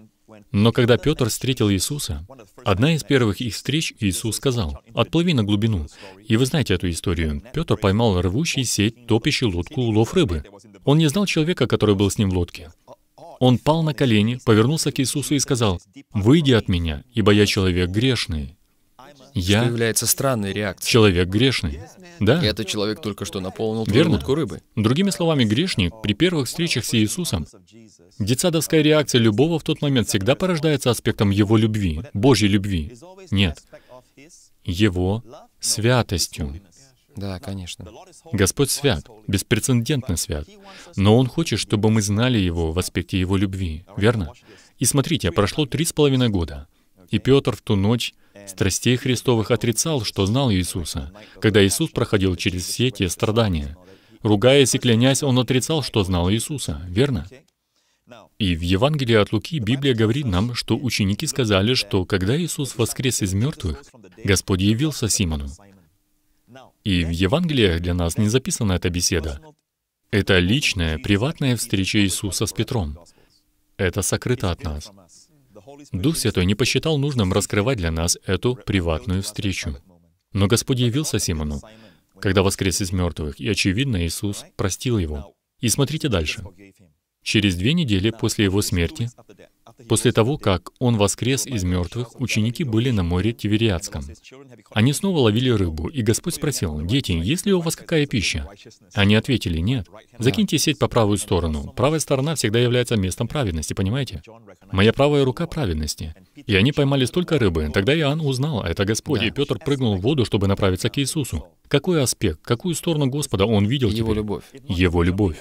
Но когда Петр встретил Иисуса, одна из первых их встреч Иисус сказал, «Отплыви на глубину». И вы знаете эту историю. Петр поймал рвущий сеть, топящий лодку улов рыбы. Он не знал человека, который был с ним в лодке. Он пал на колени, повернулся к Иисусу и сказал, «Выйди от меня, ибо я человек грешный». Я... является странной реакцией. Человек грешный. Да. Этот человек только что наполнил Верно. рыбы. Другими словами, грешник при первых встречах с Иисусом, детсадовская реакция любого в тот момент всегда порождается аспектом его любви, Божьей любви. Нет. Его святостью. Да, конечно. Господь свят, беспрецедентно свят. Но Он хочет, чтобы мы знали Его в аспекте Его любви, верно? И смотрите, прошло три с половиной года. И Петр в ту ночь страстей Христовых отрицал, что знал Иисуса, когда Иисус проходил через все те страдания. Ругаясь и клянясь, он отрицал, что знал Иисуса, верно? И в Евангелии от Луки Библия говорит нам, что ученики сказали, что когда Иисус воскрес из мертвых, Господь явился Симону. И в Евангелиях для нас не записана эта беседа. Это личная, приватная встреча Иисуса с Петром. Это сокрыто от нас. Дух Святой не посчитал нужным раскрывать для нас эту приватную встречу. Но Господь явился Симону, когда воскрес из мертвых, и, очевидно, Иисус простил его. И смотрите дальше. Через две недели после его смерти После того, как Он воскрес из мертвых, ученики были на море Тивериадском. Они снова ловили рыбу, и Господь спросил, «Дети, есть ли у вас какая пища?» Они ответили, «Нет». Закиньте сеть по правую сторону. Правая сторона всегда является местом праведности, понимаете? Моя правая рука праведности. И они поймали столько рыбы. Тогда Иоанн узнал, «А это Господь, и Петр прыгнул в воду, чтобы направиться к Иисусу. Какой аспект, какую сторону Господа он видел Его любовь. Его любовь.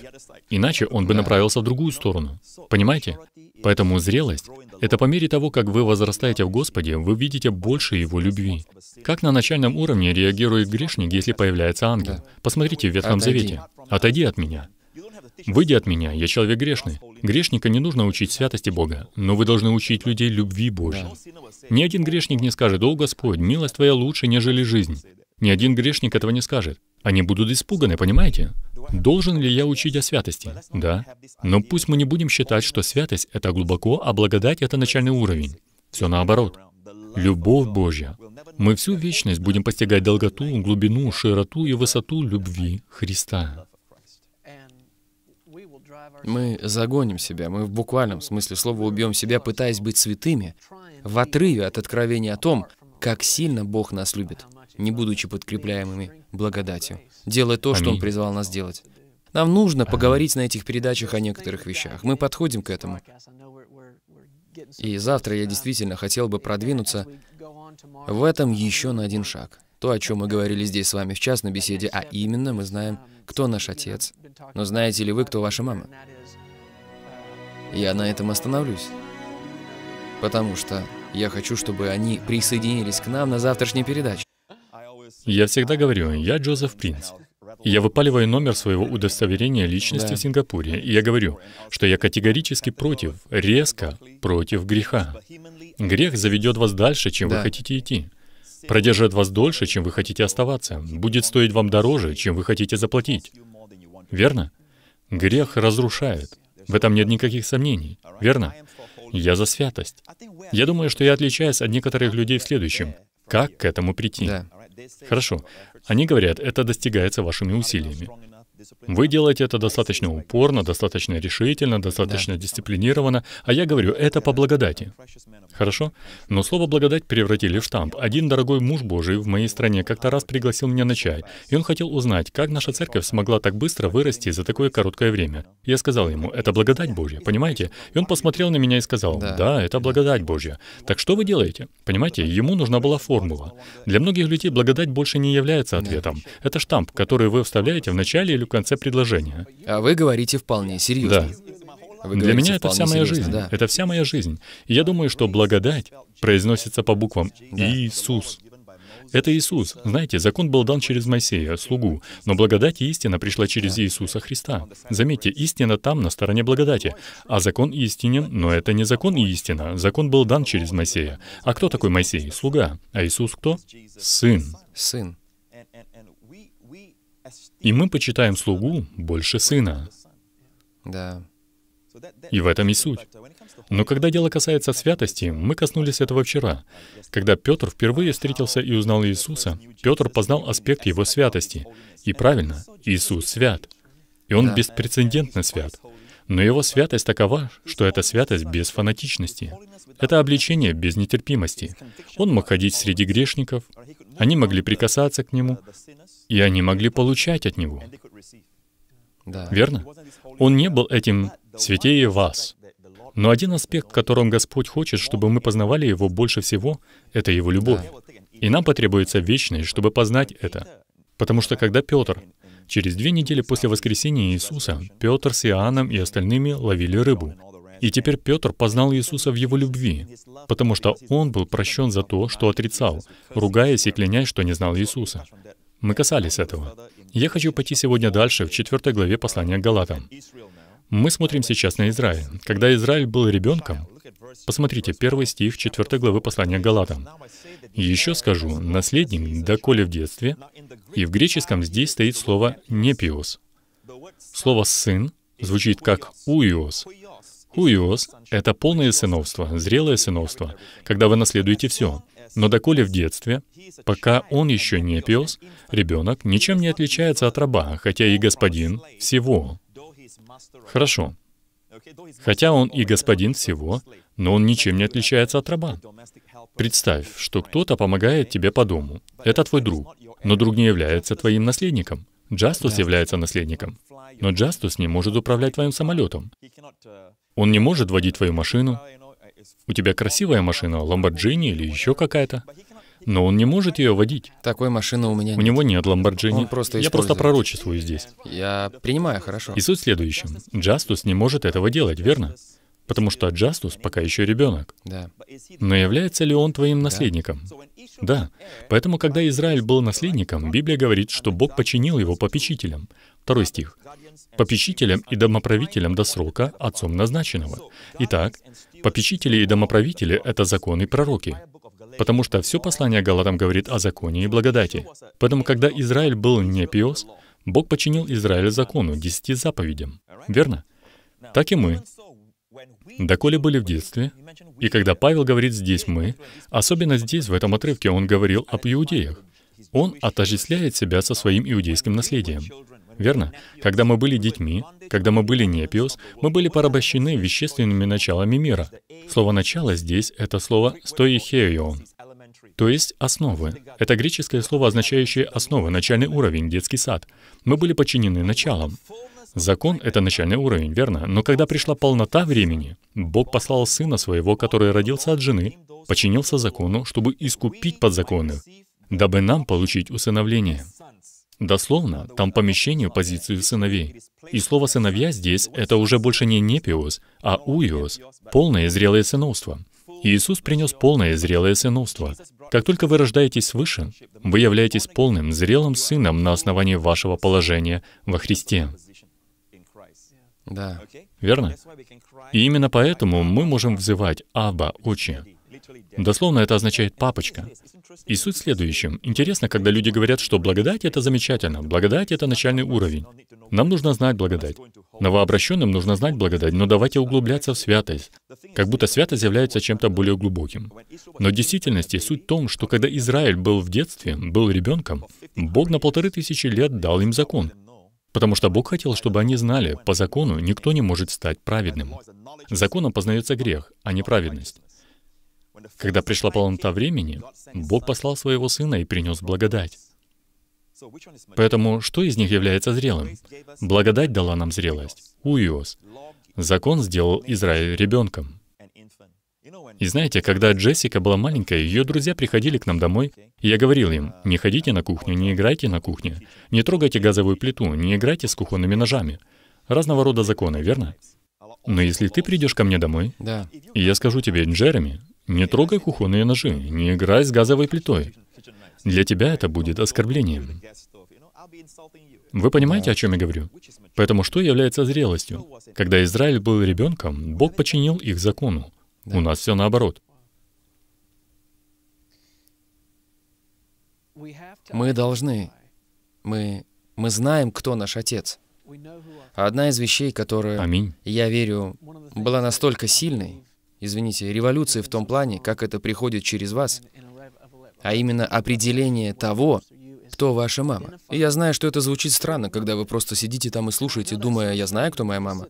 Иначе он бы направился в другую сторону. Понимаете? Поэтому зрелость — это по мере того, как вы возрастаете в Господе, вы видите больше Его любви. Как на начальном уровне реагирует грешник, если появляется ангел? Посмотрите в Ветхом Завете. «Отойди от меня». «Выйди от меня, я человек грешный». Грешника не нужно учить святости Бога, но вы должны учить людей любви Божьей. Ни один грешник не скажет, «О, Господь, милость Твоя лучше, нежели жизнь». Ни один грешник этого не скажет. Они будут испуганы, понимаете? Должен ли я учить о святости? Да. Но пусть мы не будем считать, что святость — это глубоко, а благодать — это начальный уровень. Все наоборот. Любовь Божья. Мы всю вечность будем постигать долготу, глубину, широту и высоту любви Христа. Мы загоним себя, мы в буквальном смысле слова убьем себя, пытаясь быть святыми, в отрыве от откровения о том, как сильно Бог нас любит, не будучи подкрепляемыми благодатью, делая то, что Он призвал нас делать. Нам нужно поговорить на этих передачах о некоторых вещах. Мы подходим к этому. И завтра я действительно хотел бы продвинуться в этом еще на один шаг. То, о чем мы говорили здесь с вами в частной беседе, а именно мы знаем, кто наш отец. Но знаете ли вы, кто ваша мама? Я на этом остановлюсь. Потому что я хочу, чтобы они присоединились к нам на завтрашней передаче. Я всегда говорю, я Джозеф Принц. Я выпаливаю номер своего удостоверения личности в Сингапуре, и я говорю, что я категорически против, резко против греха. Грех заведет вас дальше, чем да. вы хотите идти. Продержит вас дольше, чем вы хотите оставаться. Будет стоить вам дороже, чем вы хотите заплатить. Верно? Грех разрушает. В этом нет никаких сомнений. Верно? Я за святость. Я думаю, что я отличаюсь от некоторых людей в следующем. Как к этому прийти? Да. Хорошо. Они говорят, это достигается вашими усилиями. Вы делаете это достаточно упорно, достаточно решительно, достаточно дисциплинированно, а я говорю, это по благодати. Хорошо? Но слово «благодать» превратили в штамп. Один дорогой муж Божий в моей стране как-то раз пригласил меня на чай, и он хотел узнать, как наша церковь смогла так быстро вырасти за такое короткое время. Я сказал ему, это благодать Божья, понимаете? И он посмотрел на меня и сказал, да, да это благодать Божья. Так что вы делаете? Понимаете, ему нужна была формула. Для многих людей благодать больше не является ответом. Это штамп, который вы вставляете в начале или в конце предложения. А вы говорите вполне серьезно. Да. Вы Для меня это вся моя серьезно, жизнь. Да. Это вся моя жизнь. И я думаю, что благодать произносится по буквам да. Иисус. Это Иисус. Знаете, закон был дан через Моисея, слугу, но благодать и истина пришла через Иисуса Христа. Заметьте, истина там, на стороне благодати. А закон истинен, но это не закон и истина. Закон был дан через Моисея. А кто такой Моисей? Слуга. А Иисус кто? Сын. Сын. И мы почитаем слугу больше сына. Да. И в этом и суть. Но когда дело касается святости, мы коснулись этого вчера. Когда Петр впервые встретился и узнал Иисуса, Петр познал аспект его святости. И правильно, Иисус свят. И он беспрецедентно свят. Но его святость такова, что это святость без фанатичности. Это обличение без нетерпимости. Он мог ходить среди грешников, они могли прикасаться к Нему, и они могли получать от Него. Да. Верно? Он не был этим «святее вас». Но один аспект, которым Господь хочет, чтобы мы познавали Его больше всего, это Его любовь. И нам потребуется вечность, чтобы познать это. Потому что когда Петр, через две недели после воскресения Иисуса, Петр с Иоанном и остальными ловили рыбу, и теперь Петр познал Иисуса в его любви, потому что он был прощен за то, что отрицал, ругаясь и клянясь, что не знал Иисуса. Мы касались этого. Я хочу пойти сегодня дальше, в 4 главе послания к Галатам. Мы смотрим сейчас на Израиль. Когда Израиль был ребенком, посмотрите, первый стих 4 главы послания к Галатам. «Еще скажу, наследник, доколе в детстве». И в греческом здесь стоит слово «непиус». Слово «сын» звучит как «уиос», Хуиос — это полное сыновство, зрелое сыновство, когда вы наследуете все. Но доколе в детстве, пока он еще не пес, ребенок ничем не отличается от раба, хотя и господин всего. Хорошо. Хотя он и господин всего, но он ничем не отличается от раба. Представь, что кто-то помогает тебе по дому. Это твой друг, но друг не является твоим наследником. Джастус является наследником, но Джастус не может управлять твоим самолетом. Он не может водить твою машину. У тебя красивая машина, Ламборджини или еще какая-то. Но он не может ее водить. Такой машины у меня нет. У него нет Ламборджини. Он просто Я просто пророчествую здесь. Я принимаю, хорошо. И суть в следующем. Джастус не может этого делать, верно? Потому что Джастус пока еще ребенок. Да. Но является ли он твоим наследником? Да. да. Поэтому, когда Израиль был наследником, Библия говорит, что Бог починил его попечителем. Второй стих. «Попечителям и домоправителям до срока, отцом назначенного». Итак, попечители и домоправители — это законы и пророки, потому что все послание Галатам говорит о законе и благодати. Поэтому, когда Израиль был не пиос, Бог подчинил Израиль закону, десяти заповедям. Верно? Так и мы, доколе были в детстве, и когда Павел говорит «здесь мы», особенно здесь, в этом отрывке, он говорил об иудеях. Он отождествляет себя со своим иудейским наследием верно? Когда мы были детьми, когда мы были непиос, мы были порабощены вещественными началами мира. Слово «начало» здесь — это слово «стоихеион», то есть основы. Это греческое слово, означающее «основы», начальный уровень, детский сад. Мы были подчинены началам. Закон — это начальный уровень, верно? Но когда пришла полнота времени, Бог послал Сына Своего, который родился от жены, подчинился закону, чтобы искупить подзаконы, дабы нам получить усыновление. Дословно, там помещение позицию сыновей. И слово «сыновья» здесь — это уже больше не «непиус», а уиос, полное зрелое сыновство. Иисус принес полное зрелое сыновство. Как только вы рождаетесь свыше, вы являетесь полным зрелым сыном на основании вашего положения во Христе. Да. Верно? И именно поэтому мы можем взывать «Аба, Отче». Дословно это означает «папочка». И суть в следующем. Интересно, когда люди говорят, что благодать — это замечательно, благодать — это начальный уровень. Нам нужно знать благодать. Новообращенным нужно знать благодать, но давайте углубляться в святость. Как будто святость является чем-то более глубоким. Но в действительности суть в том, что когда Израиль был в детстве, был ребенком, Бог на полторы тысячи лет дал им закон. Потому что Бог хотел, чтобы они знали, по закону никто не может стать праведным. Законом познается грех, а не праведность. Когда пришла полнота времени, Бог послал своего Сына и принес благодать. Поэтому что из них является зрелым? Благодать дала нам зрелость. Уиос. Закон сделал Израиль ребенком. И знаете, когда Джессика была маленькая, ее друзья приходили к нам домой, и я говорил им, не ходите на кухню, не играйте на кухне, не трогайте газовую плиту, не играйте с кухонными ножами. Разного рода законы, верно? Но если ты придешь ко мне домой, да. и я скажу тебе, Джереми, не трогай кухонные ножи, не играй с газовой плитой. Для тебя это будет оскорблением. Вы понимаете, о чем я говорю? Поэтому что является зрелостью? Когда Израиль был ребенком, Бог подчинил их закону. У нас все наоборот. Мы должны, мы, мы знаем, кто наш Отец. Одна из вещей, которая, Аминь. я верю, была настолько сильной, извините, революция в том плане, как это приходит через вас, а именно определение того, кто ваша мама. И я знаю, что это звучит странно, когда вы просто сидите там и слушаете, думая, я знаю, кто моя мама.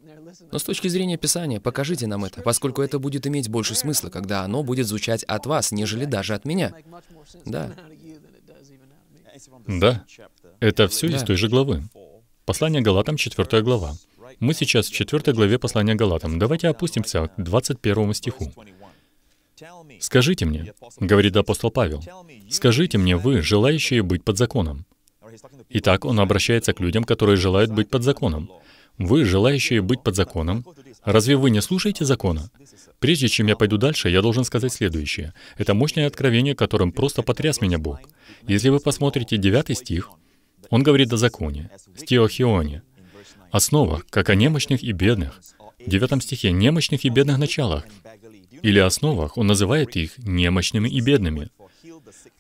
Но с точки зрения Писания, покажите нам это, поскольку это будет иметь больше смысла, когда оно будет звучать от вас, нежели даже от меня. Да. Да. Это все да. из той же главы. Послание Галатам, 4 глава. Мы сейчас в 4 главе послания Галатам. Давайте опустимся к 21 стиху. «Скажите мне», — говорит апостол Павел, «скажите мне вы, желающие быть под законом». Итак, он обращается к людям, которые желают быть под законом. «Вы, желающие быть под законом, разве вы не слушаете закона?» Прежде чем я пойду дальше, я должен сказать следующее. Это мощное откровение, которым просто потряс меня Бог. Если вы посмотрите 9 стих, он говорит о законе, стеохионе, Основа, как о немощных и бедных. В девятом стихе «немощных и бедных началах» или «основах» он называет их немощными и бедными.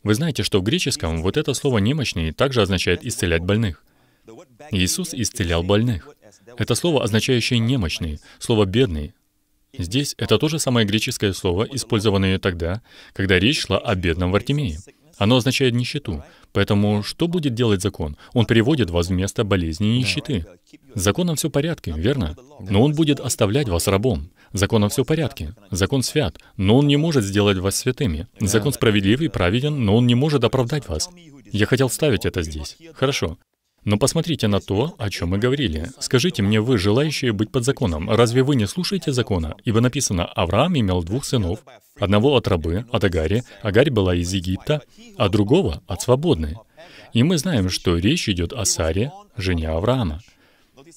Вы знаете, что в греческом вот это слово «немощный» также означает «исцелять больных». Иисус исцелял больных. Это слово, означающее «немощный», слово «бедный». Здесь это то же самое греческое слово, использованное тогда, когда речь шла о бедном Вартимее. Оно означает нищету, Поэтому что будет делать закон? Он переводит вас в место болезни и нищеты. законом все в порядке, верно? Но он будет оставлять вас рабом. Законом все в порядке. Закон свят, но он не может сделать вас святыми. Закон справедлив и праведен, но он не может оправдать вас. Я хотел ставить это здесь. Хорошо. Но посмотрите на то, о чем мы говорили. Скажите мне, вы желающие быть под законом, разве вы не слушаете закона? Ибо написано, Авраам имел двух сынов, одного от рабы, от Агари, Агарь была из Египта, а другого от свободной. И мы знаем, что речь идет о Саре, жене Авраама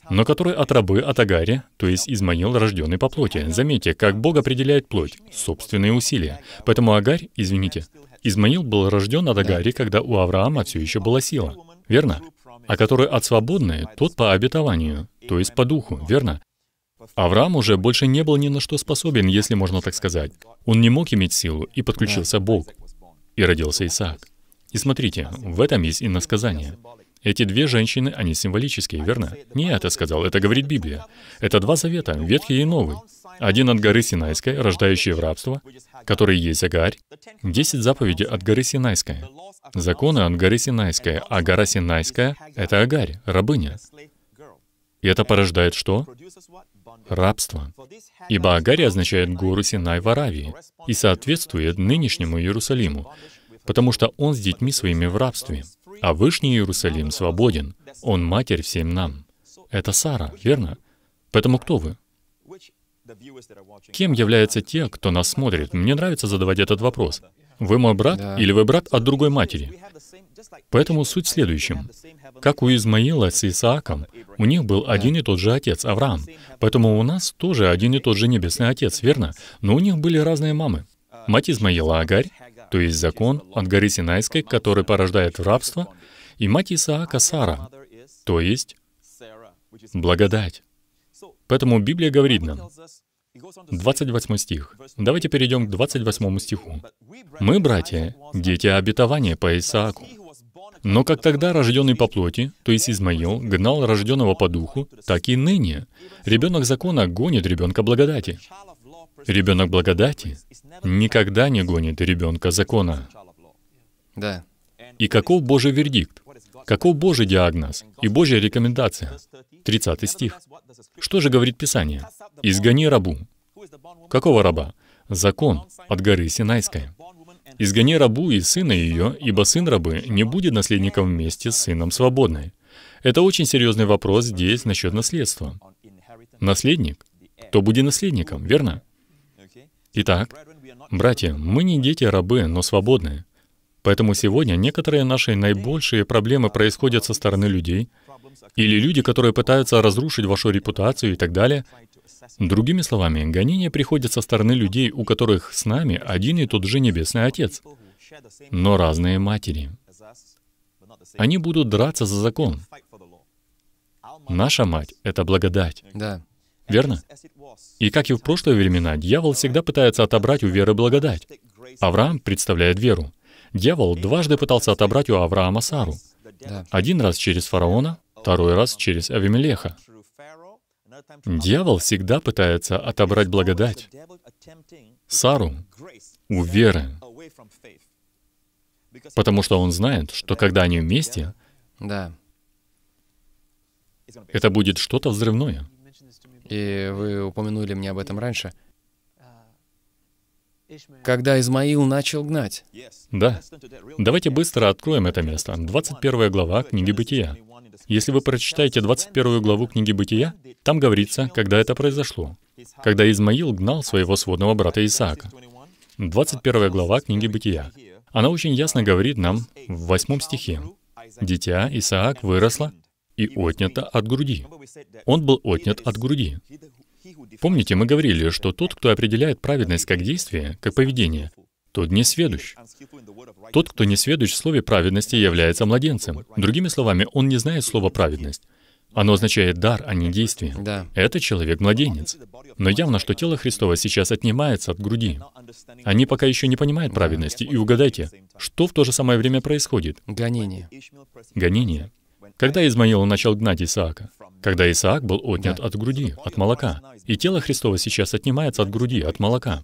но который от рабы от Агари, то есть Измаил, рожденный по плоти. Заметьте, как Бог определяет плоть, собственные усилия. Поэтому Агарь, извините, Измаил был рожден от Агари, когда у Авраама все еще была сила. Верно? а которые от свободной, тот по обетованию, то есть по духу, верно? Авраам уже больше не был ни на что способен, если можно так сказать. Он не мог иметь силу, и подключился Бог. И родился Исаак. И смотрите, в этом есть и насказание. Эти две женщины, они символические, верно? Нет, я сказал, это говорит Библия. Это два завета, Ветхий и Новый. Один от горы Синайской, рождающий в рабство, который есть Агарь. Десять заповедей от горы Синайская. Законы от горы Синайская, а гора Синайская — это Агарь, рабыня. И это порождает что? Рабство. Ибо Агарь означает гору Синай в Аравии и соответствует нынешнему Иерусалиму, потому что он с детьми своими в рабстве а Вышний Иерусалим свободен. Он матерь всем нам. Это Сара, верно? Поэтому кто вы? Кем являются те, кто нас смотрит? Мне нравится задавать этот вопрос. Вы мой брат да. или вы брат от другой матери? Поэтому суть в следующем. Как у Измаила с Исааком, у них был один и тот же отец, Авраам. Поэтому у нас тоже один и тот же небесный отец, верно? Но у них были разные мамы. Мать Измаила Агарь то есть закон от горы Синайской, который порождает рабство, и мать Исаака Сара, то есть благодать. Поэтому Библия говорит нам, 28 стих. Давайте перейдем к 28 стиху. «Мы, братья, дети обетования по Исааку. Но как тогда рожденный по плоти, то есть Измаил, гнал рожденного по духу, так и ныне. Ребенок закона гонит ребенка благодати. Ребенок благодати никогда не гонит ребенка закона. Да. И каков Божий вердикт? Каков Божий диагноз и Божья рекомендация? 30 стих. Что же говорит Писание? «Изгони рабу». Какого раба? Закон от горы Синайской. «Изгони рабу и сына ее, ибо сын рабы не будет наследником вместе с сыном свободной». Это очень серьезный вопрос здесь насчет наследства. Наследник? Кто будет наследником, верно? Итак, братья, мы не дети-рабы, а но свободные. Поэтому сегодня некоторые наши наибольшие проблемы происходят со стороны людей, или люди, которые пытаются разрушить вашу репутацию и так далее. Другими словами, гонения приходят со стороны людей, у которых с нами один и тот же Небесный Отец, но разные матери. Они будут драться за закон. Наша мать — это благодать. Да. Верно? И как и в прошлые времена, дьявол всегда пытается отобрать у веры благодать. Авраам представляет веру. Дьявол дважды пытался отобрать у Авраама Сару. Один раз через фараона, второй раз через Авимелеха. Дьявол всегда пытается отобрать благодать, Сару, у веры, потому что он знает, что когда они вместе, да. это будет что-то взрывное. И вы упомянули мне об этом раньше. Э, когда Измаил начал гнать. Да. Давайте быстро откроем это место. 21 глава книги Бытия. Если вы прочитаете 21 главу книги Бытия, там говорится, когда это произошло. Когда Измаил гнал своего сводного брата Исаака. 21 глава книги Бытия. Она очень ясно говорит нам в 8 стихе. «Дитя Исаак выросло, и отнято от груди. Он был отнят от груди. Помните, мы говорили, что тот, кто определяет праведность как действие, как поведение, тот не сведущ. Тот, кто не сведущ в слове праведности, является младенцем. Другими словами, он не знает слова праведность. Оно означает дар, а не действие. Да. Это человек-младенец. Но явно, что тело Христова сейчас отнимается от груди. Они пока еще не понимают праведности. И угадайте, что в то же самое время происходит? Гонение. Гонение. Когда Измаил начал гнать Исаака? Когда Исаак был отнят от груди, от молока. И тело Христова сейчас отнимается от груди, от молока.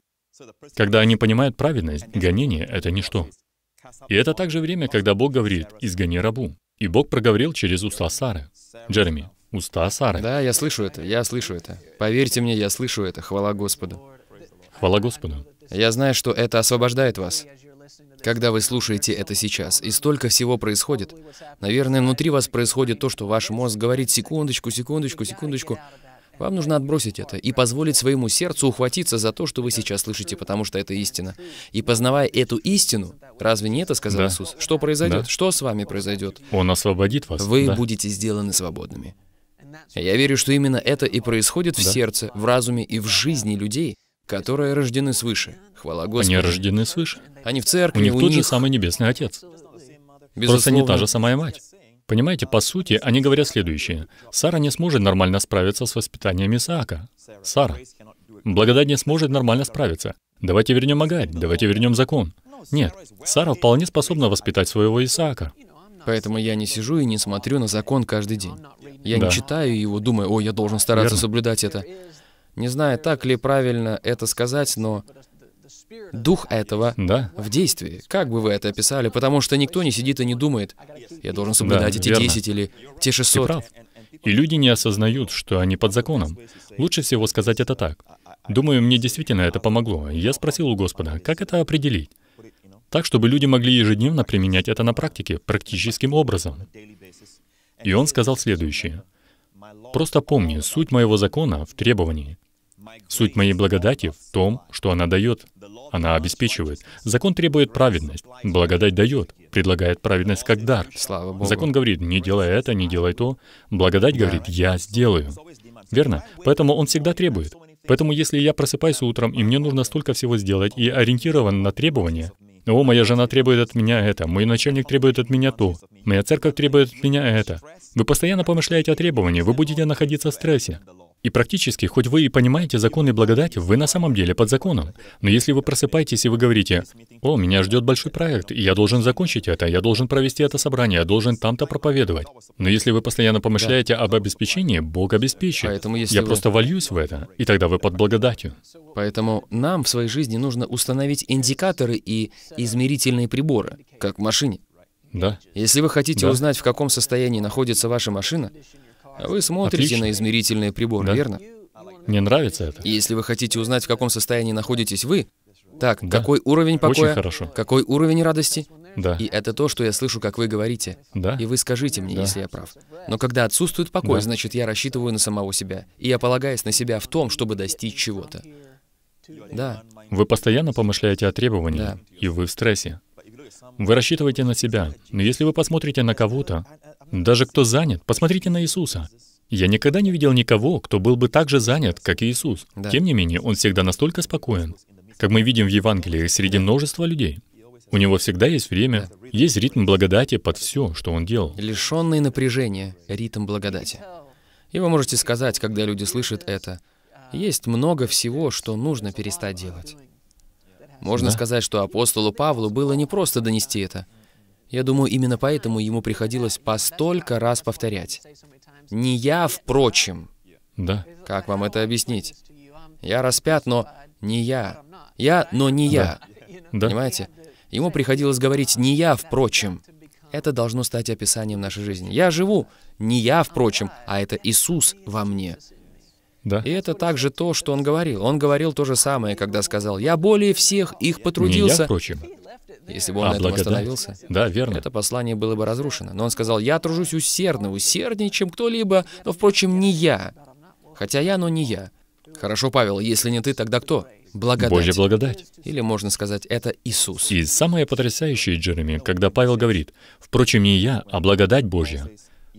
Когда они понимают правильность гонение — это ничто. И это также время, когда Бог говорит «изгони рабу». И Бог проговорил через уста Сары. Джереми, уста Сары. Да, я слышу это, я слышу это. Поверьте мне, я слышу это. Хвала Господу. Хвала Господу. Я знаю, что это освобождает вас. Когда вы слушаете это сейчас, и столько всего происходит, наверное, внутри вас происходит то, что ваш мозг говорит секундочку, секундочку, секундочку. Вам нужно отбросить это и позволить своему сердцу ухватиться за то, что вы сейчас слышите, потому что это истина. И познавая эту истину, разве не это сказал да. Иисус? Что произойдет? Да. Что с вами произойдет? Он освободит вас. Вы да. будете сделаны свободными. Я верю, что именно это и происходит да. в сердце, в разуме и в жизни людей, которые рождены свыше. Хвала Господу. Они рождены свыше. Они в церкви, у них у тот них... же самый Небесный Отец. Безусловно. Просто не та же самая мать. Понимаете, по сути, они говорят следующее. Сара не сможет нормально справиться с воспитанием Исаака. Сара. Благодать не сможет нормально справиться. Давайте вернем Агарь, давайте вернем закон. Нет, Сара вполне способна воспитать своего Исаака. Поэтому я не сижу и не смотрю на закон каждый день. Я да. не читаю его, думаю, о, я должен стараться Верно. соблюдать это. Не знаю, так ли правильно это сказать, но дух этого да. в действии. Как бы вы это описали? Потому что никто не сидит и не думает, я должен соблюдать да, эти верно. 10 или те 600. Ты прав. И люди не осознают, что они под законом. Лучше всего сказать это так. Думаю, мне действительно это помогло. Я спросил у Господа, как это определить? Так, чтобы люди могли ежедневно применять это на практике, практическим образом. И он сказал следующее. Просто помни, суть моего закона в требовании. Суть моей благодати в том, что она дает. Она обеспечивает. Закон требует праведность. Благодать дает. Предлагает праведность как дар. Слава Богу. Закон говорит, не делай это, не делай то. Благодать говорит, я сделаю. Верно? Поэтому он всегда требует. Поэтому если я просыпаюсь утром, и мне нужно столько всего сделать, и ориентирован на требования, «О, моя жена требует от меня это, мой начальник требует от меня то, моя церковь требует от меня это». Вы постоянно помышляете о требовании, вы будете находиться в стрессе. И практически, хоть вы и понимаете законы благодати, вы на самом деле под законом. Но если вы просыпаетесь и вы говорите, «О, меня ждет большой проект, и я должен закончить это, я должен провести это собрание, я должен там-то проповедовать». Но если вы постоянно помышляете об обеспечении, Бог обеспечит. Поэтому если я вы... просто вольюсь в это, и тогда вы под благодатью. Поэтому нам в своей жизни нужно установить индикаторы и измерительные приборы, как в машине. Да. Если вы хотите да. узнать, в каком состоянии находится ваша машина, а вы смотрите Отлично. на измерительные приборы, да. верно? Мне нравится это. Если вы хотите узнать, в каком состоянии находитесь вы, так, да. какой уровень покоя, Очень хорошо. какой уровень радости, да. И это то, что я слышу, как вы говорите. Да. И вы скажите мне, да. если я прав. Но когда отсутствует покой, да. значит, я рассчитываю на самого себя. И я полагаюсь на себя в том, чтобы достичь чего-то. Да. Вы постоянно помышляете о требованиях, да. и вы в стрессе. Вы рассчитываете на себя, но если вы посмотрите на кого-то, даже кто занят, посмотрите на Иисуса. Я никогда не видел никого, кто был бы так же занят, как Иисус. Да. Тем не менее, он всегда настолько спокоен. Как мы видим в Евангелии, среди множества людей. У него всегда есть время, да. есть ритм благодати под все, что он делал. Лишенный напряжения, ритм благодати. И вы можете сказать, когда люди слышат это, есть много всего, что нужно перестать делать. Можно да. сказать, что апостолу Павлу было не просто донести это. Я думаю, именно поэтому ему приходилось по столько раз повторять. «Не я, впрочем». Да. Как вам это объяснить? Я распят, но не я. Я, но не я. Да. Понимаете? Ему приходилось говорить «не я, впрочем». Это должно стать описанием нашей жизни. Я живу, не я, впрочем, а это Иисус во мне. Да. И это также то, что он говорил. Он говорил то же самое, когда сказал «Я более всех их потрудился». Не я, впрочем, если бы он а, на этом благодать. остановился, да, верно. это послание было бы разрушено. Но он сказал, «Я тружусь усердно, усерднее, чем кто-либо, но, впрочем, не я. Хотя я, но не я». Хорошо, Павел, если не ты, тогда кто? Благодать. Божья благодать. Или можно сказать, это Иисус. И самое потрясающее, Джереми, когда Павел говорит, «Впрочем, не я, а благодать Божья,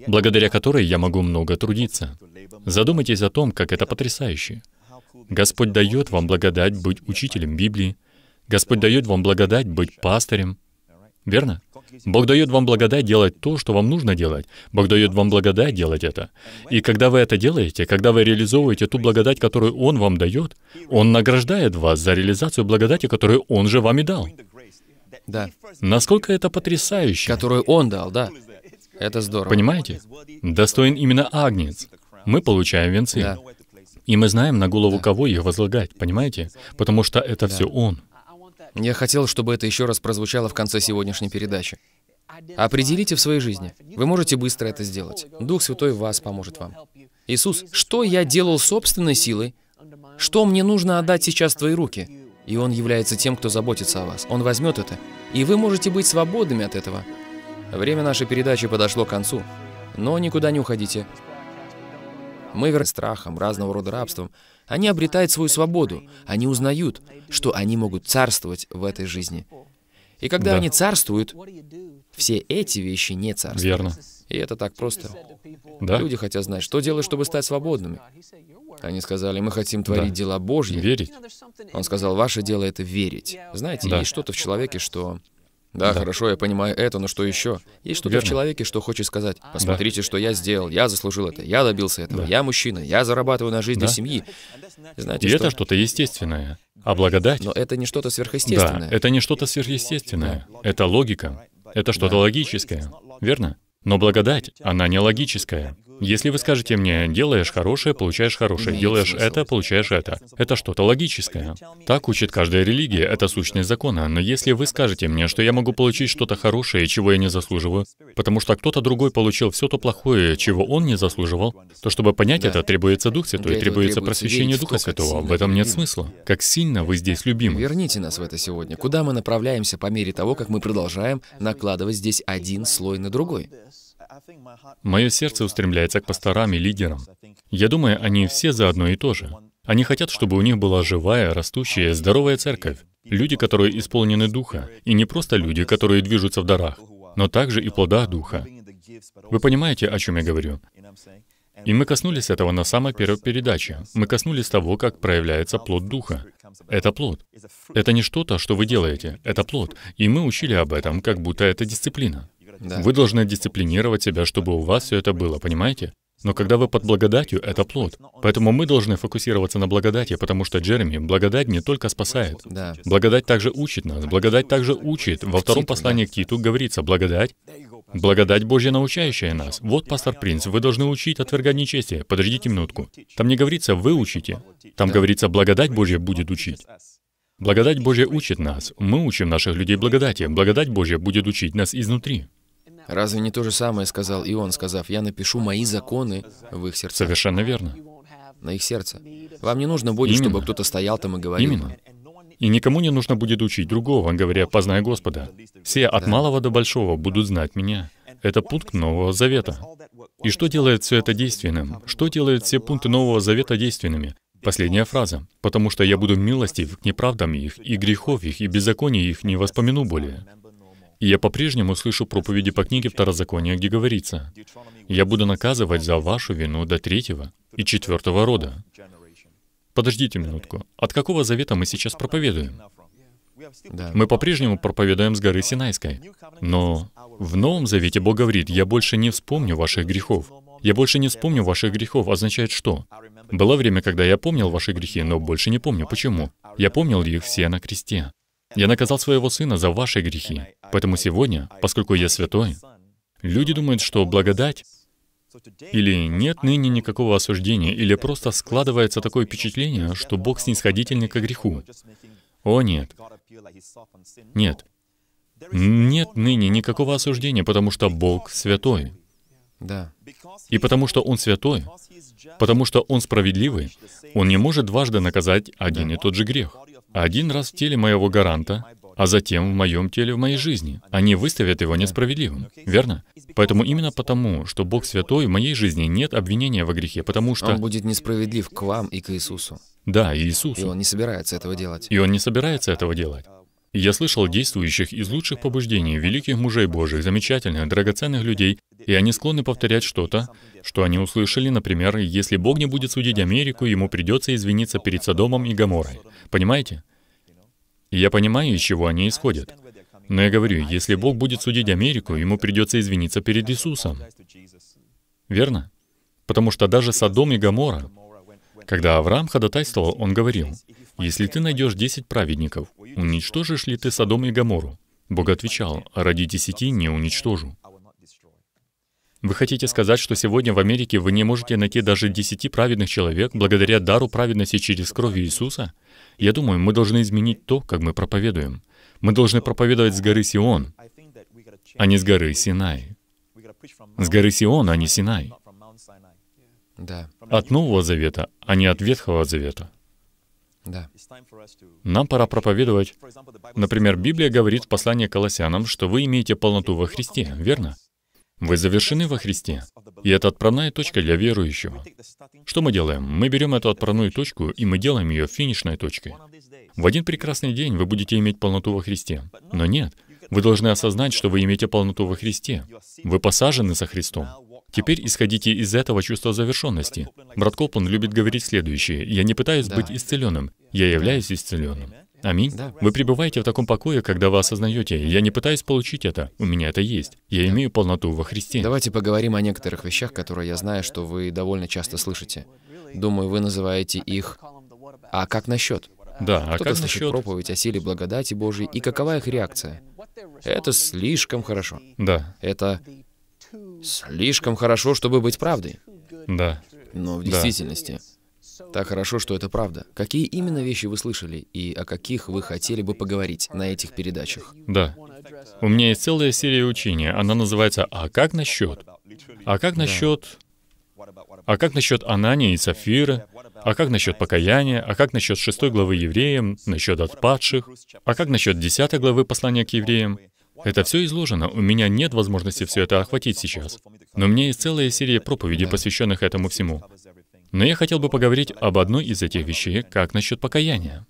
благодаря которой я могу много трудиться». Задумайтесь о том, как это потрясающе. Господь дает вам благодать быть учителем Библии, Господь дает вам благодать быть пастырем. Верно? Бог дает вам благодать делать то, что вам нужно делать. Бог дает вам благодать делать это. И когда вы это делаете, когда вы реализовываете ту благодать, которую Он вам дает, Он награждает вас за реализацию благодати, которую Он же вам и дал. Да. Насколько это потрясающе. Которую Он дал, да. Это здорово. Понимаете? Достоин именно Агнец. Мы получаем венцы. Да. И мы знаем, на голову да. кого их возлагать, понимаете? Потому что это да. все Он. Я хотел, чтобы это еще раз прозвучало в конце сегодняшней передачи. Определите в своей жизни. Вы можете быстро это сделать. Дух Святой вас поможет вам. Иисус, что я делал собственной силой? Что мне нужно отдать сейчас в твои руки? И Он является тем, кто заботится о вас. Он возьмет это. И вы можете быть свободными от этого. Время нашей передачи подошло к концу. Но никуда не уходите. Мы верны страхом, разного рода рабством. Они обретают свою свободу. Они узнают, что они могут царствовать в этой жизни. И когда да. они царствуют, все эти вещи не царствуют. Верно. И это так просто. Да. Люди хотят знать, что делать, чтобы стать свободными. Они сказали, мы хотим творить да. дела Божьи. Верить. Он сказал, ваше дело — это верить. Знаете, да. есть что-то в человеке, что да, да, хорошо, я понимаю это, но что еще? Есть что-то в человеке, что хочет сказать. Посмотрите, да. что я сделал, я заслужил это, я добился этого, да. я мужчина, я зарабатываю на жизнь да. для семьи. Знаете, И что? это что-то естественное. А благодать... Но это не что-то сверхъестественное. Да, это не что-то сверхъестественное. Да. Это логика. Это что-то да. логическое. Верно? Но благодать, она не логическая. Если вы скажете мне, делаешь хорошее, получаешь хорошее, делаешь это, получаешь это, это что-то логическое. Так учит каждая религия, это сущность закона. Но если вы скажете мне, что я могу получить что-то хорошее, чего я не заслуживаю, потому что кто-то другой получил все то плохое, чего он не заслуживал, то чтобы понять это, требуется Дух Святой, требуется просвещение Духа Святого. В этом нет смысла. Как сильно вы здесь любимы. Верните нас в это сегодня. Куда мы направляемся по мере того, как мы продолжаем накладывать здесь один слой на другой? Мое сердце устремляется к пасторам и лидерам. Я думаю, они все за одно и то же. Они хотят, чтобы у них была живая, растущая, здоровая церковь. Люди, которые исполнены Духа, и не просто люди, которые движутся в дарах, но также и плодах Духа. Вы понимаете, о чем я говорю? И мы коснулись этого на самой первой передаче. Мы коснулись того, как проявляется плод Духа. Это плод. Это не что-то, что вы делаете. Это плод. И мы учили об этом, как будто это дисциплина. Вы должны дисциплинировать себя, чтобы у вас все это было, понимаете? Но когда вы под благодатью, это плод. Поэтому мы должны фокусироваться на благодати, потому что, Джереми, благодать не только спасает. Да. Благодать также учит нас, благодать также учит. Во втором послании к Титу говорится, благодать Благодать Божья, научающая нас. Вот, пастор Принц, вы должны учить отвергать нечестие. Подождите минутку. Там не говорится «вы учите». Там да. говорится «благодать Божья будет учить». Благодать Божья учит нас. Мы учим наших людей благодати. Благодать Божья будет учить нас изнутри. Разве не то же самое сказал и он, сказав, «Я напишу мои законы в их сердцах». Совершенно верно. На их сердце. Вам не нужно будет, Именно. чтобы кто-то стоял там и говорил. Именно. И никому не нужно будет учить другого, говоря «познай Господа». Все от да. малого до большого будут знать меня. Это пункт Нового Завета. И что делает все это действенным? Что делает все пункты Нового Завета действенными? Последняя фраза. «Потому что я буду милостив к неправдам их, и грехов их, и беззаконий их не воспомяну более» я по-прежнему слышу проповеди по книге Второзакония, где говорится, «Я буду наказывать за вашу вину до третьего и четвертого рода». Подождите минутку. От какого завета мы сейчас проповедуем? Да. Мы по-прежнему проповедуем с горы Синайской. Но в Новом Завете Бог говорит, «Я больше не вспомню ваших грехов». «Я больше не вспомню ваших грехов» означает что? Было время, когда я помнил ваши грехи, но больше не помню. Почему? Я помнил их все на кресте. Я наказал своего сына за ваши грехи. Поэтому сегодня, поскольку я святой, люди думают, что благодать или нет ныне никакого осуждения, или просто складывается такое впечатление, что Бог снисходительный к греху. О нет. Нет. Нет ныне никакого осуждения, потому что Бог святой. Да. И потому что Он святой, потому что Он справедливый, Он не может дважды наказать один да. и тот же грех. Один раз в теле моего гаранта, а затем в моем теле в моей жизни. Они выставят его несправедливым, верно? Поэтому именно потому, что Бог святой, в моей жизни нет обвинения во грехе, потому что... Он будет несправедлив к вам и к Иисусу. Да, Иисусу. И он не собирается этого делать. И он не собирается этого делать. Я слышал действующих из лучших побуждений, великих мужей Божьих, замечательных, драгоценных людей, и они склонны повторять что-то, что они услышали, например, если Бог не будет судить Америку, ему придется извиниться перед Содомом и Гаморой. Понимаете? я понимаю, из чего они исходят. Но я говорю, если Бог будет судить Америку, ему придется извиниться перед Иисусом. Верно? Потому что даже Содом и Гамора, когда Авраам ходатайствовал, он говорил, если ты найдешь десять праведников, уничтожишь ли ты Содом и Гамору? Бог отвечал, ради десяти не уничтожу. Вы хотите сказать, что сегодня в Америке вы не можете найти даже десяти праведных человек благодаря дару праведности через кровь Иисуса? Я думаю, мы должны изменить то, как мы проповедуем. Мы должны проповедовать с горы Сион, а не с горы Синай. С горы Сион, а не Синай. Да. От Нового Завета, а не от Ветхого Завета. Да. Нам пора проповедовать. Например, Библия говорит в послании к Колоссянам, что вы имеете полноту во Христе, верно? Вы завершены во Христе. И это отправная точка для верующего. Что мы делаем? Мы берем эту отправную точку, и мы делаем ее финишной точкой. В один прекрасный день вы будете иметь полноту во Христе. Но нет, вы должны осознать, что вы имеете полноту во Христе. Вы посажены со Христом. Теперь исходите из этого чувства завершенности. Брат Коплан любит говорить следующее. «Я не пытаюсь да. быть исцеленным, я являюсь исцеленным». Аминь. Да. Вы пребываете в таком покое, когда вы осознаете, я не пытаюсь получить это, у меня это есть. Я да. имею полноту во Христе. Давайте поговорим о некоторых вещах, которые я знаю, что вы довольно часто слышите. Думаю, вы называете их «А как насчет?» Да, а как насчет... проповедь о силе благодати Божьей, и какова их реакция? Это слишком хорошо. Да. Это Слишком хорошо, чтобы быть правдой. Да. Но в действительности да. так хорошо, что это правда. Какие именно вещи вы слышали и о каких вы хотели бы поговорить на этих передачах? Да. У меня есть целая серия учения. Она называется «А как насчет?» А как насчет... А как насчет Анания и Сафира? А как насчет покаяния? А как насчет шестой главы евреям? Насчет отпадших? А как насчет десятой главы послания к евреям? Это все изложено, у меня нет возможности все это охватить сейчас. Но у меня есть целая серия проповедей, посвященных этому всему. Но я хотел бы поговорить об одной из этих вещей, как насчет покаяния.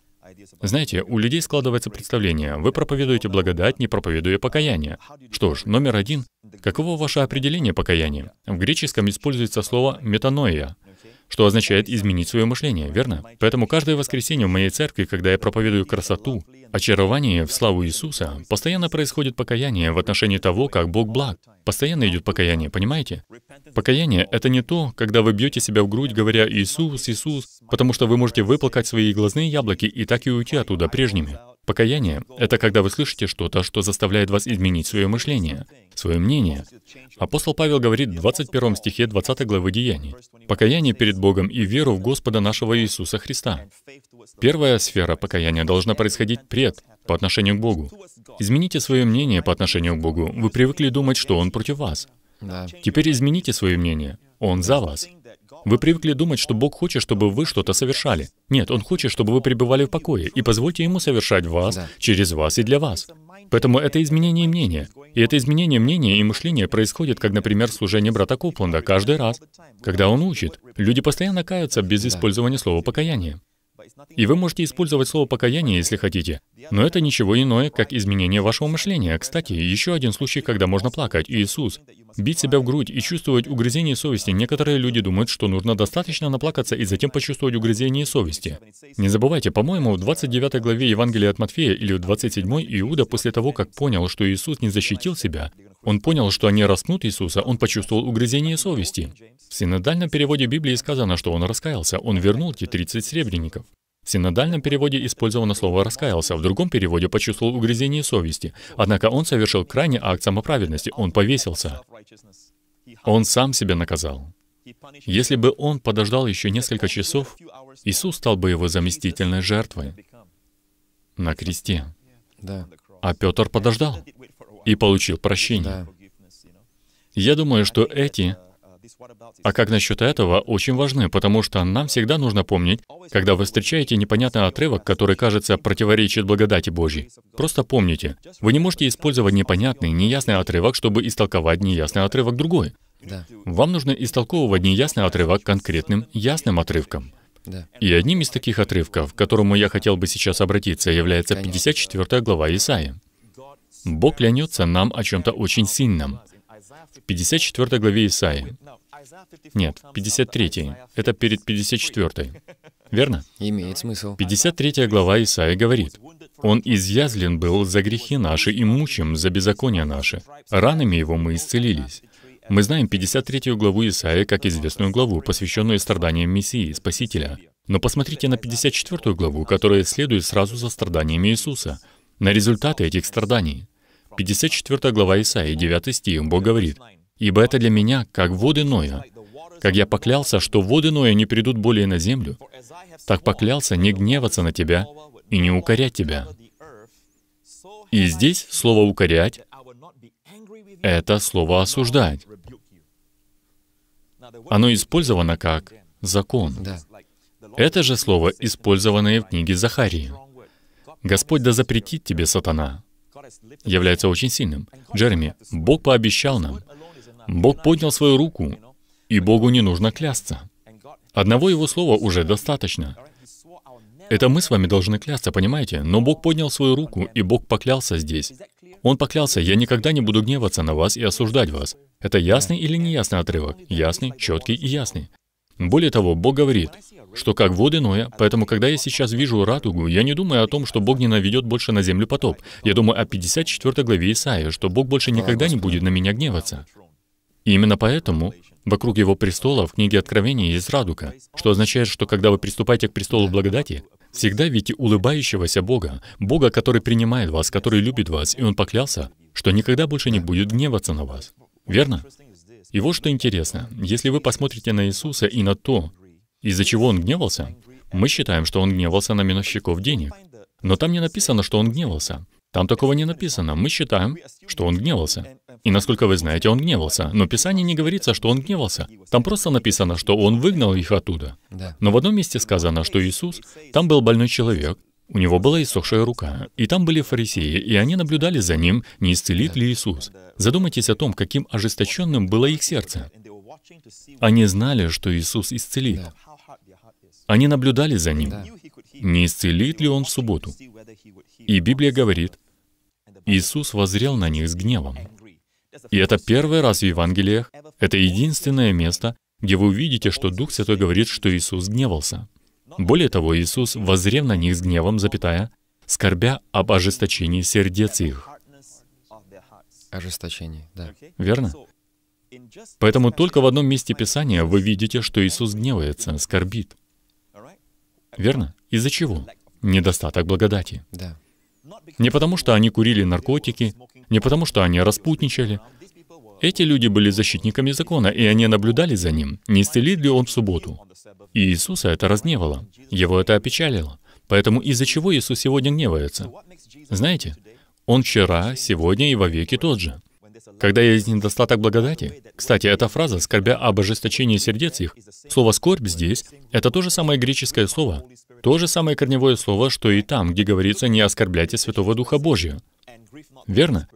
Знаете, у людей складывается представление, вы проповедуете благодать, не проповедуя покаяние. Что ж, номер один. Каково ваше определение покаяния? В греческом используется слово «метаноия», что означает изменить свое мышление, верно? Поэтому каждое воскресенье в моей церкви, когда я проповедую красоту, Очарование в славу Иисуса постоянно происходит покаяние в отношении того, как Бог благ. Постоянно идет покаяние, понимаете? Покаяние — это не то, когда вы бьете себя в грудь, говоря «Иисус, Иисус», потому что вы можете выплакать свои глазные яблоки и так и уйти оттуда прежними. Покаяние — это когда вы слышите что-то, что заставляет вас изменить свое мышление, свое мнение. Апостол Павел говорит в 21 стихе 20 главы Деяний. «Покаяние перед Богом и веру в Господа нашего Иисуса Христа». Первая сфера покаяния должна происходить пред, по отношению к Богу. Измените свое мнение по отношению к Богу. Вы привыкли думать, что Он против вас. Да. Теперь измените свое мнение. Он за вас. Вы привыкли думать, что Бог хочет, чтобы вы что-то совершали. Нет, Он хочет, чтобы вы пребывали в покое, и позвольте Ему совершать вас, через вас и для вас. Поэтому это изменение мнения. И это изменение мнения и мышления происходит, как, например, служение брата Копленда каждый раз, когда он учит. Люди постоянно каются без использования слова «покаяние». И вы можете использовать слово «покаяние», если хотите. Но это ничего иное, как изменение вашего мышления. Кстати, еще один случай, когда можно плакать. Иисус. Бить себя в грудь и чувствовать угрызение совести. Некоторые люди думают, что нужно достаточно наплакаться и затем почувствовать угрызение совести. Не забывайте, по-моему, в 29 главе Евангелия от Матфея или в 27 Иуда после того, как понял, что Иисус не защитил себя, он понял, что они распнут Иисуса, он почувствовал угрызение совести. В синодальном переводе Библии сказано, что он раскаялся, он вернул те 30 сребреников. В синодальном переводе использовано слово «раскаялся», в другом переводе почувствовал угрызение совести. Однако он совершил крайний акт самоправедности, он повесился. Он сам себя наказал. Если бы он подождал еще несколько часов, Иисус стал бы его заместительной жертвой на кресте. Да. А Петр подождал и получил прощение. Да. Я думаю, что эти а как насчет этого, очень важны, потому что нам всегда нужно помнить, когда вы встречаете непонятный отрывок, который, кажется, противоречит благодати Божьей, просто помните, вы не можете использовать непонятный, неясный отрывок, чтобы истолковать неясный отрывок другой. Да. Вам нужно истолковывать неясный отрывок конкретным, ясным отрывком. Да. И одним из таких отрывков, к которому я хотел бы сейчас обратиться, является 54 глава Исаии. Бог клянется нам о чем-то очень сильном — в 54 главе Исаи. Нет, 53. Это перед 54. Верно? Имеет смысл. 53 глава Исаи говорит, «Он изъязлен был за грехи наши и мучим за беззакония наши. Ранами его мы исцелились». Мы знаем 53 главу Исаия как известную главу, посвященную страданиям Мессии, Спасителя. Но посмотрите на 54 главу, которая следует сразу за страданиями Иисуса, на результаты этих страданий. 54 глава Исаии, 9 стих, Бог говорит, «Ибо это для меня, как воды Ноя, как я поклялся, что воды Ноя не придут более на землю, так поклялся не гневаться на тебя и не укорять тебя». И здесь слово «укорять» — это слово «осуждать». Оно использовано как закон. Да. Это же слово, использованное в книге Захарии. «Господь да запретит тебе, сатана, является очень сильным. Джереми, Бог пообещал нам. Бог поднял свою руку, и Богу не нужно клясться. Одного Его слова уже достаточно. Это мы с вами должны клясться, понимаете? Но Бог поднял свою руку, и Бог поклялся здесь. Он поклялся, я никогда не буду гневаться на вас и осуждать вас. Это ясный или неясный отрывок? Ясный, четкий и ясный. Более того, Бог говорит, что как воды Ноя, поэтому когда я сейчас вижу радугу, я не думаю о том, что Бог не наведет больше на землю потоп. Я думаю о 54 главе Исаия, что Бог больше никогда не будет на меня гневаться. И именно поэтому вокруг его престола в книге Откровения есть радуга, что означает, что когда вы приступаете к престолу благодати, всегда видите улыбающегося Бога, Бога, который принимает вас, который любит вас, и Он поклялся, что никогда больше не будет гневаться на вас. Верно? И вот что интересно. Если вы посмотрите на Иисуса и на то, из-за чего Он гневался, мы считаем, что Он гневался на миновщиков денег. Но там не написано, что Он гневался. Там такого не написано. Мы считаем, что он гневался. И насколько вы знаете, он гневался. Но в Писании не говорится, что он гневался. Там просто написано, что он выгнал их оттуда. Но в одном месте сказано, что Иисус, там был больной человек, у него была иссохшая рука, и там были фарисеи, и они наблюдали за ним, не исцелит ли Иисус. Задумайтесь о том, каким ожесточенным было их сердце. Они знали, что Иисус исцелит. Они наблюдали за ним, не исцелит ли он в субботу. И Библия говорит, Иисус возрел на них с гневом. И это первый раз в Евангелиях, это единственное место, где вы увидите, что Дух Святой говорит, что Иисус гневался. Более того, Иисус, возрев на них с гневом, запятая, скорбя об ожесточении сердец их. Ожесточение, да. Верно? Поэтому только в одном месте Писания вы видите, что Иисус гневается, скорбит. Верно? Из-за чего? Недостаток благодати. Да. Не потому, что они курили наркотики, не потому, что они распутничали, эти люди были защитниками закона, и они наблюдали за ним, не исцелит ли он в субботу. И Иисуса это разгневало, его это опечалило. Поэтому из-за чего Иисус сегодня гневается? Знаете, он вчера, сегодня и вовеки тот же. Когда есть недостаток благодати, кстати, эта фраза, скорбя об ожесточении сердец их, слово «скорбь» здесь, это то же самое греческое слово, то же самое корневое слово, что и там, где говорится «не оскорбляйте Святого Духа Божия». Верно?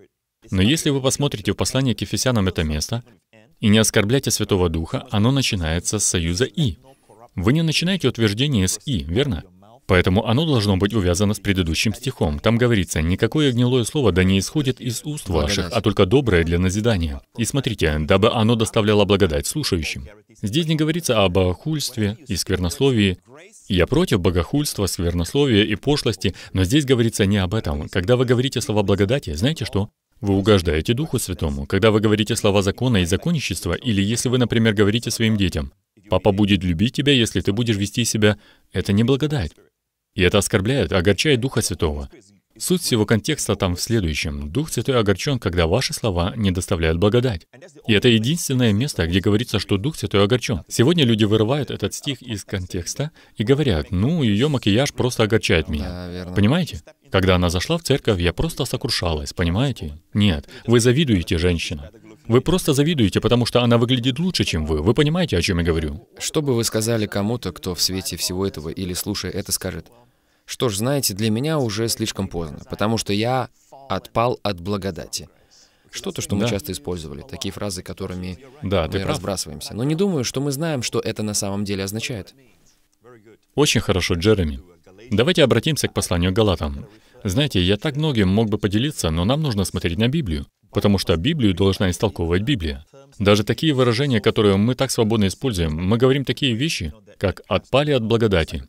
Но если вы посмотрите в послание к Ефесянам это место, и не оскорбляйте Святого Духа, оно начинается с союза «и». Вы не начинаете утверждение с «и», верно? Поэтому оно должно быть увязано с предыдущим стихом. Там говорится, «Никакое гнилое слово да не исходит из уст ваших, а только доброе для назидания». И смотрите, «дабы оно доставляло благодать слушающим». Здесь не говорится о богохульстве и сквернословии. Я против богохульства, сквернословия и пошлости, но здесь говорится не об этом. Когда вы говорите слова благодати, знаете что? Вы угождаете Духу Святому, когда вы говорите слова закона и законничества, или если вы, например, говорите своим детям, «Папа будет любить тебя, если ты будешь вести себя...» Это не благодать. И это оскорбляет, огорчает Духа Святого. Суть всего контекста там в следующем. Дух Святой огорчен, когда ваши слова не доставляют благодать. И это единственное место, где говорится, что Дух Святой огорчен. Сегодня люди вырывают этот стих из контекста и говорят, ну, ее макияж просто огорчает меня. Понимаете? Когда она зашла в церковь, я просто сокрушалась, понимаете? Нет, вы завидуете женщина. Вы просто завидуете, потому что она выглядит лучше, чем вы. Вы понимаете, о чем я говорю? Что бы вы сказали кому-то, кто в свете всего этого или слушая это скажет, что ж, знаете, для меня уже слишком поздно, потому что я отпал от благодати. Что-то, что мы да. часто использовали, такие фразы, которыми да, мы разбрасываемся. Но не думаю, что мы знаем, что это на самом деле означает. Очень хорошо, Джереми. Давайте обратимся к посланию Галатам. Знаете, я так многим мог бы поделиться, но нам нужно смотреть на Библию, потому что Библию должна истолковывать Библия. Даже такие выражения, которые мы так свободно используем, мы говорим такие вещи, как «отпали от благодати»,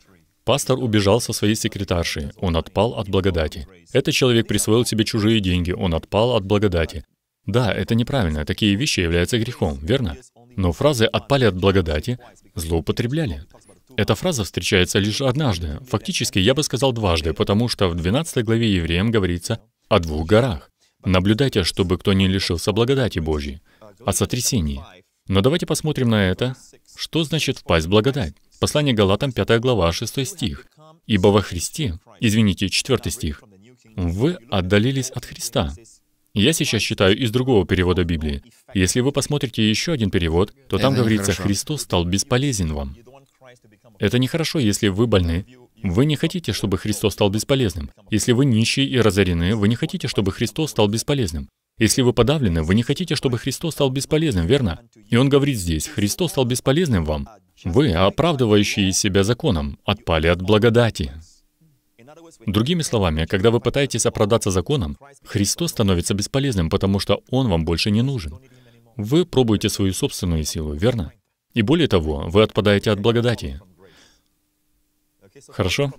Пастор убежал со своей секретаршей. Он отпал от благодати. Этот человек присвоил себе чужие деньги. Он отпал от благодати. Да, это неправильно. Такие вещи являются грехом, верно? Но фразы «отпали от благодати» злоупотребляли. Эта фраза встречается лишь однажды. Фактически, я бы сказал дважды, потому что в 12 главе Евреям говорится о двух горах. Наблюдайте, чтобы кто не лишился благодати Божьей, о сотрясении. Но давайте посмотрим на это. Что значит «впасть в благодать»? Послание Галатам, 5 глава, 6 стих. «Ибо во Христе...» Извините, 4 стих. «Вы отдалились от Христа». Я сейчас читаю из другого перевода Библии. Если вы посмотрите еще один перевод, то там говорится, «Христос стал бесполезен вам». Это нехорошо, если вы больны, вы не хотите, чтобы Христос стал бесполезным. Если вы нищие и разорены, вы не хотите, чтобы Христос стал бесполезным. Если вы подавлены, вы не хотите, чтобы Христос стал бесполезным, верно? И он говорит здесь, Христос стал бесполезным вам. Вы, оправдывающие себя законом, отпали от благодати. Другими словами, когда вы пытаетесь оправдаться законом, Христос становится бесполезным, потому что Он вам больше не нужен. Вы пробуете свою собственную силу, верно? И более того, вы отпадаете от благодати. Хорошо?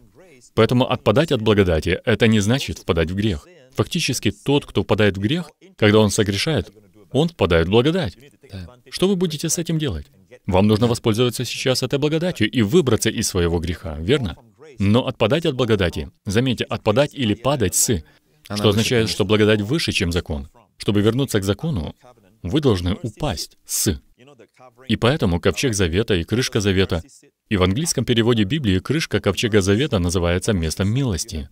Поэтому отпадать от благодати — это не значит впадать в грех. Фактически, тот, кто впадает в грех, когда он согрешает, он впадает в благодать. Да. Что вы будете с этим делать? Вам нужно воспользоваться сейчас этой благодатью и выбраться из своего греха, верно? Но отпадать от благодати, заметьте, отпадать или падать с, что означает, что благодать выше, чем закон. Чтобы вернуться к закону, вы должны упасть с. И поэтому ковчег завета и крышка завета и в английском переводе Библии крышка ковчега завета называется местом милости.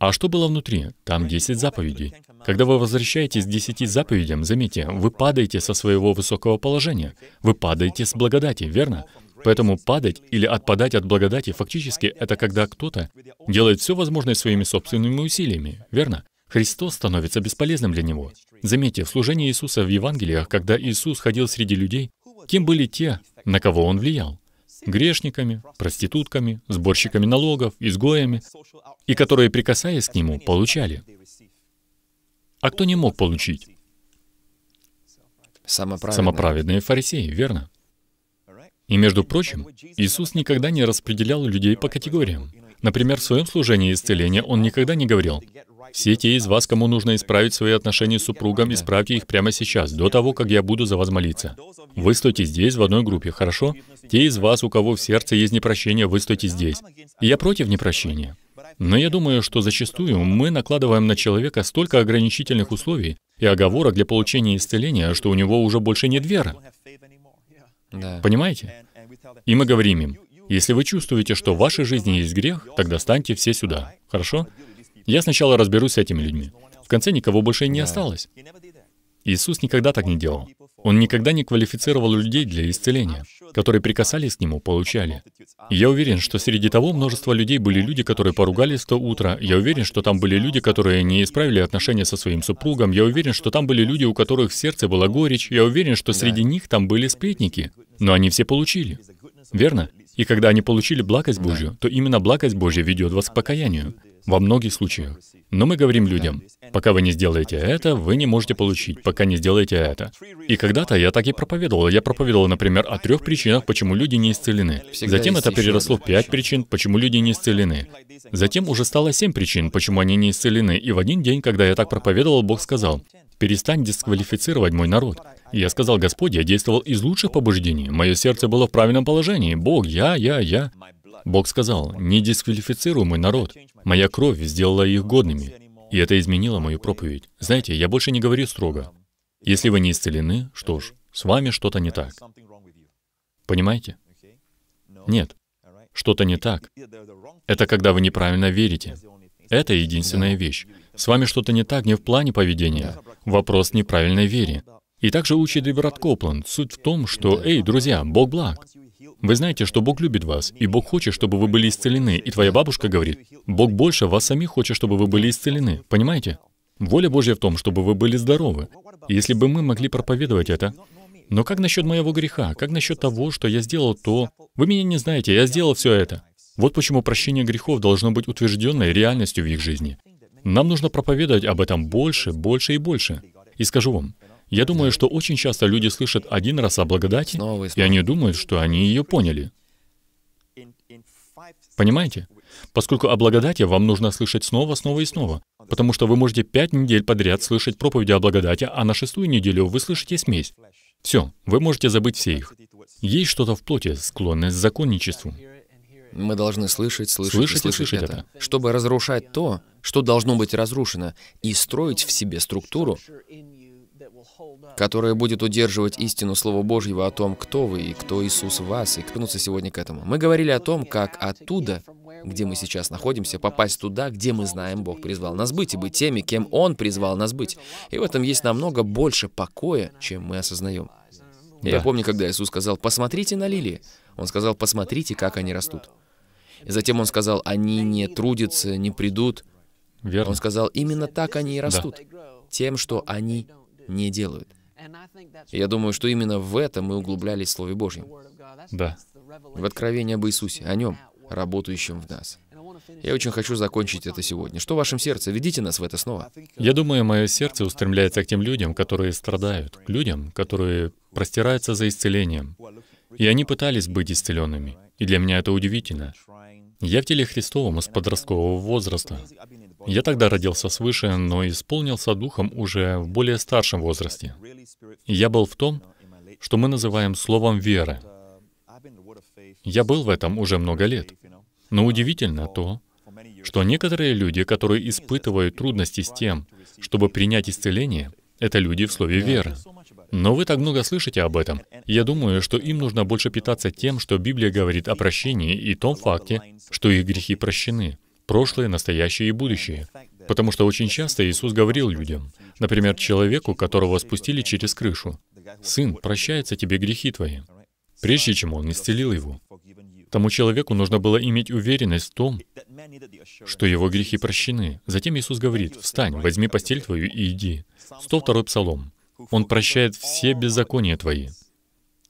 А что было внутри? Там 10 заповедей. Когда вы возвращаетесь к 10 заповедям, заметьте, вы падаете со своего высокого положения. Вы падаете с благодати, верно? Поэтому падать или отпадать от благодати фактически это когда кто-то делает все возможное своими собственными усилиями, верно? Христос становится бесполезным для него. Заметьте, в служении Иисуса в Евангелиях, когда Иисус ходил среди людей, кем были те, на кого Он влиял? грешниками, проститутками, сборщиками налогов, изгоями, и которые, прикасаясь к нему, получали. А кто не мог получить? Самоправедные, Самоправедные фарисеи, верно? И, между прочим, Иисус никогда не распределял людей по категориям. Например, в своем служении исцеления он никогда не говорил, «Все те из вас, кому нужно исправить свои отношения с супругом, исправьте их прямо сейчас, до того, как я буду за вас молиться. Вы стойте здесь, в одной группе, хорошо? Те из вас, у кого в сердце есть непрощение, вы стойте здесь. И я против непрощения. Но я думаю, что зачастую мы накладываем на человека столько ограничительных условий и оговорок для получения исцеления, что у него уже больше нет веры. Да. Понимаете? И мы говорим им, если вы чувствуете, что в вашей жизни есть грех, тогда станьте все сюда. Хорошо? Я сначала разберусь с этими людьми. В конце никого больше не осталось. Иисус никогда так не делал. Он никогда не квалифицировал людей для исцеления, которые прикасались к Нему, получали. я уверен, что среди того множества людей были люди, которые поругались то утро. Я уверен, что там были люди, которые не исправили отношения со своим супругом. Я уверен, что там были люди, у которых в сердце была горечь. Я уверен, что среди них там были сплетники. Но они все получили. Верно? И когда они получили благость Божью, то именно благость Божья ведет вас к покаянию. Во многих случаях. Но мы говорим людям, пока вы не сделаете это, вы не можете получить, пока не сделаете это. И когда-то я так и проповедовал. Я проповедовал, например, о трех причинах, почему люди не исцелены. Затем это переросло в пять причин, почему люди не исцелены. Затем уже стало семь причин, почему они не исцелены. И в один день, когда я так проповедовал, Бог сказал, перестань дисквалифицировать мой народ. я сказал, Господь, я действовал из лучших побуждений. Мое сердце было в правильном положении. Бог, я, я, я. Бог сказал, не дисквалифицируй мой народ. Моя кровь сделала их годными. И это изменило мою проповедь. Знаете, я больше не говорю строго. Если вы не исцелены, что ж, с вами что-то не так. Понимаете? Нет. Что-то не так. Это когда вы неправильно верите. Это единственная вещь. С вами что-то не так не в плане поведения. Вопрос неправильной вере. И также учит и брат Копланд. Суть в том, что, эй, друзья, Бог благ. Вы знаете, что Бог любит вас, и Бог хочет, чтобы вы были исцелены. И твоя бабушка говорит, Бог больше вас самих хочет, чтобы вы были исцелены. Понимаете? Воля Божья в том, чтобы вы были здоровы. И если бы мы могли проповедовать это, но как насчет моего греха? Как насчет того, что я сделал то? Вы меня не знаете, я сделал все это. Вот почему прощение грехов должно быть утвержденной реальностью в их жизни. Нам нужно проповедовать об этом больше, больше и больше. И скажу вам, я думаю, что очень часто люди слышат один раз о благодати, и, и они думают, что они ее поняли. Понимаете? Поскольку о благодати вам нужно слышать снова, снова и снова. Потому что вы можете пять недель подряд слышать проповеди о благодати, а на шестую неделю вы слышите смесь. Все, вы можете забыть все их. Есть что-то в плоти, склонность к законничеству. Мы должны слышать, слышать, слышать, слышать, слышать это, это, чтобы разрушать то, что должно быть разрушено, и строить в себе структуру, которая будет удерживать истину Слова Божьего о том, кто вы и кто Иисус в вас, и вернуться сегодня к этому. Мы говорили о том, как оттуда, где мы сейчас находимся, попасть туда, где мы знаем, Бог призвал нас быть, и быть теми, кем Он призвал нас быть. И в этом есть намного больше покоя, чем мы осознаем. Да. Я помню, когда Иисус сказал, «Посмотрите на лилии». Он сказал, «Посмотрите, как они растут». И затем он сказал, они не трудятся, не придут. Верно. Он сказал, именно так они и растут, да. тем, что они не делают. И я думаю, что именно в этом мы углублялись в Слове Божьем. Да. В откровении об Иисусе, о Нем, работающем в нас. Я очень хочу закончить это сегодня. Что в вашем сердце? Ведите нас в это снова. Uh, я думаю, мое сердце устремляется к тем людям, которые страдают, к людям, которые простираются за исцелением. И они пытались быть исцеленными. И для меня это удивительно. Я в теле Христовом из подросткового возраста. Я тогда родился свыше, но исполнился Духом уже в более старшем возрасте. я был в том, что мы называем словом веры. Я был в этом уже много лет. Но удивительно то, что некоторые люди, которые испытывают трудности с тем, чтобы принять исцеление, это люди в слове веры. Но вы так много слышите об этом. Я думаю, что им нужно больше питаться тем, что Библия говорит о прощении и том факте, что их грехи прощены, прошлое, настоящее и будущее. Потому что очень часто Иисус говорил людям, например, человеку, которого спустили через крышу, «Сын, прощается тебе грехи твои», прежде чем он исцелил его. Тому человеку нужно было иметь уверенность в том, что его грехи прощены. Затем Иисус говорит, «Встань, возьми постель твою и иди». 102 Псалом. Он прощает все беззакония твои.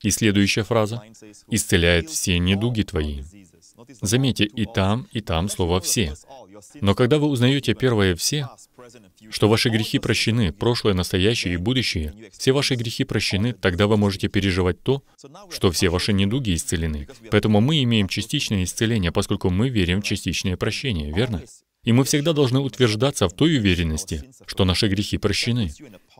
И следующая фраза — «исцеляет все недуги твои». Заметьте, и там, и там слово «все». Но когда вы узнаете первое «все», что ваши грехи прощены, прошлое, настоящее и будущее, все ваши грехи прощены, тогда вы можете переживать то, что все ваши недуги исцелены. Поэтому мы имеем частичное исцеление, поскольку мы верим в частичное прощение, верно? И мы всегда должны утверждаться в той уверенности, что наши грехи прощены.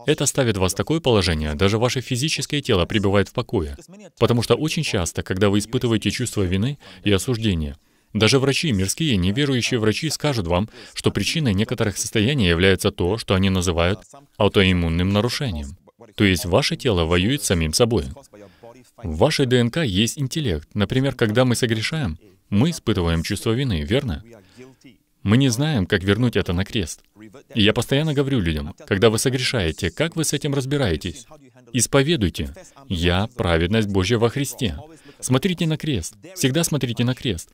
Это ставит вас в такое положение, даже ваше физическое тело пребывает в покое. Потому что очень часто, когда вы испытываете чувство вины и осуждения, даже врачи, мирские, неверующие врачи скажут вам, что причиной некоторых состояний является то, что они называют аутоиммунным нарушением. То есть ваше тело воюет с самим собой. В вашей ДНК есть интеллект. Например, когда мы согрешаем, мы испытываем чувство вины, верно? Мы не знаем, как вернуть это на крест. И я постоянно говорю людям, когда вы согрешаете, как вы с этим разбираетесь? Исповедуйте. Я — праведность Божья во Христе. Смотрите на крест. Всегда смотрите на крест.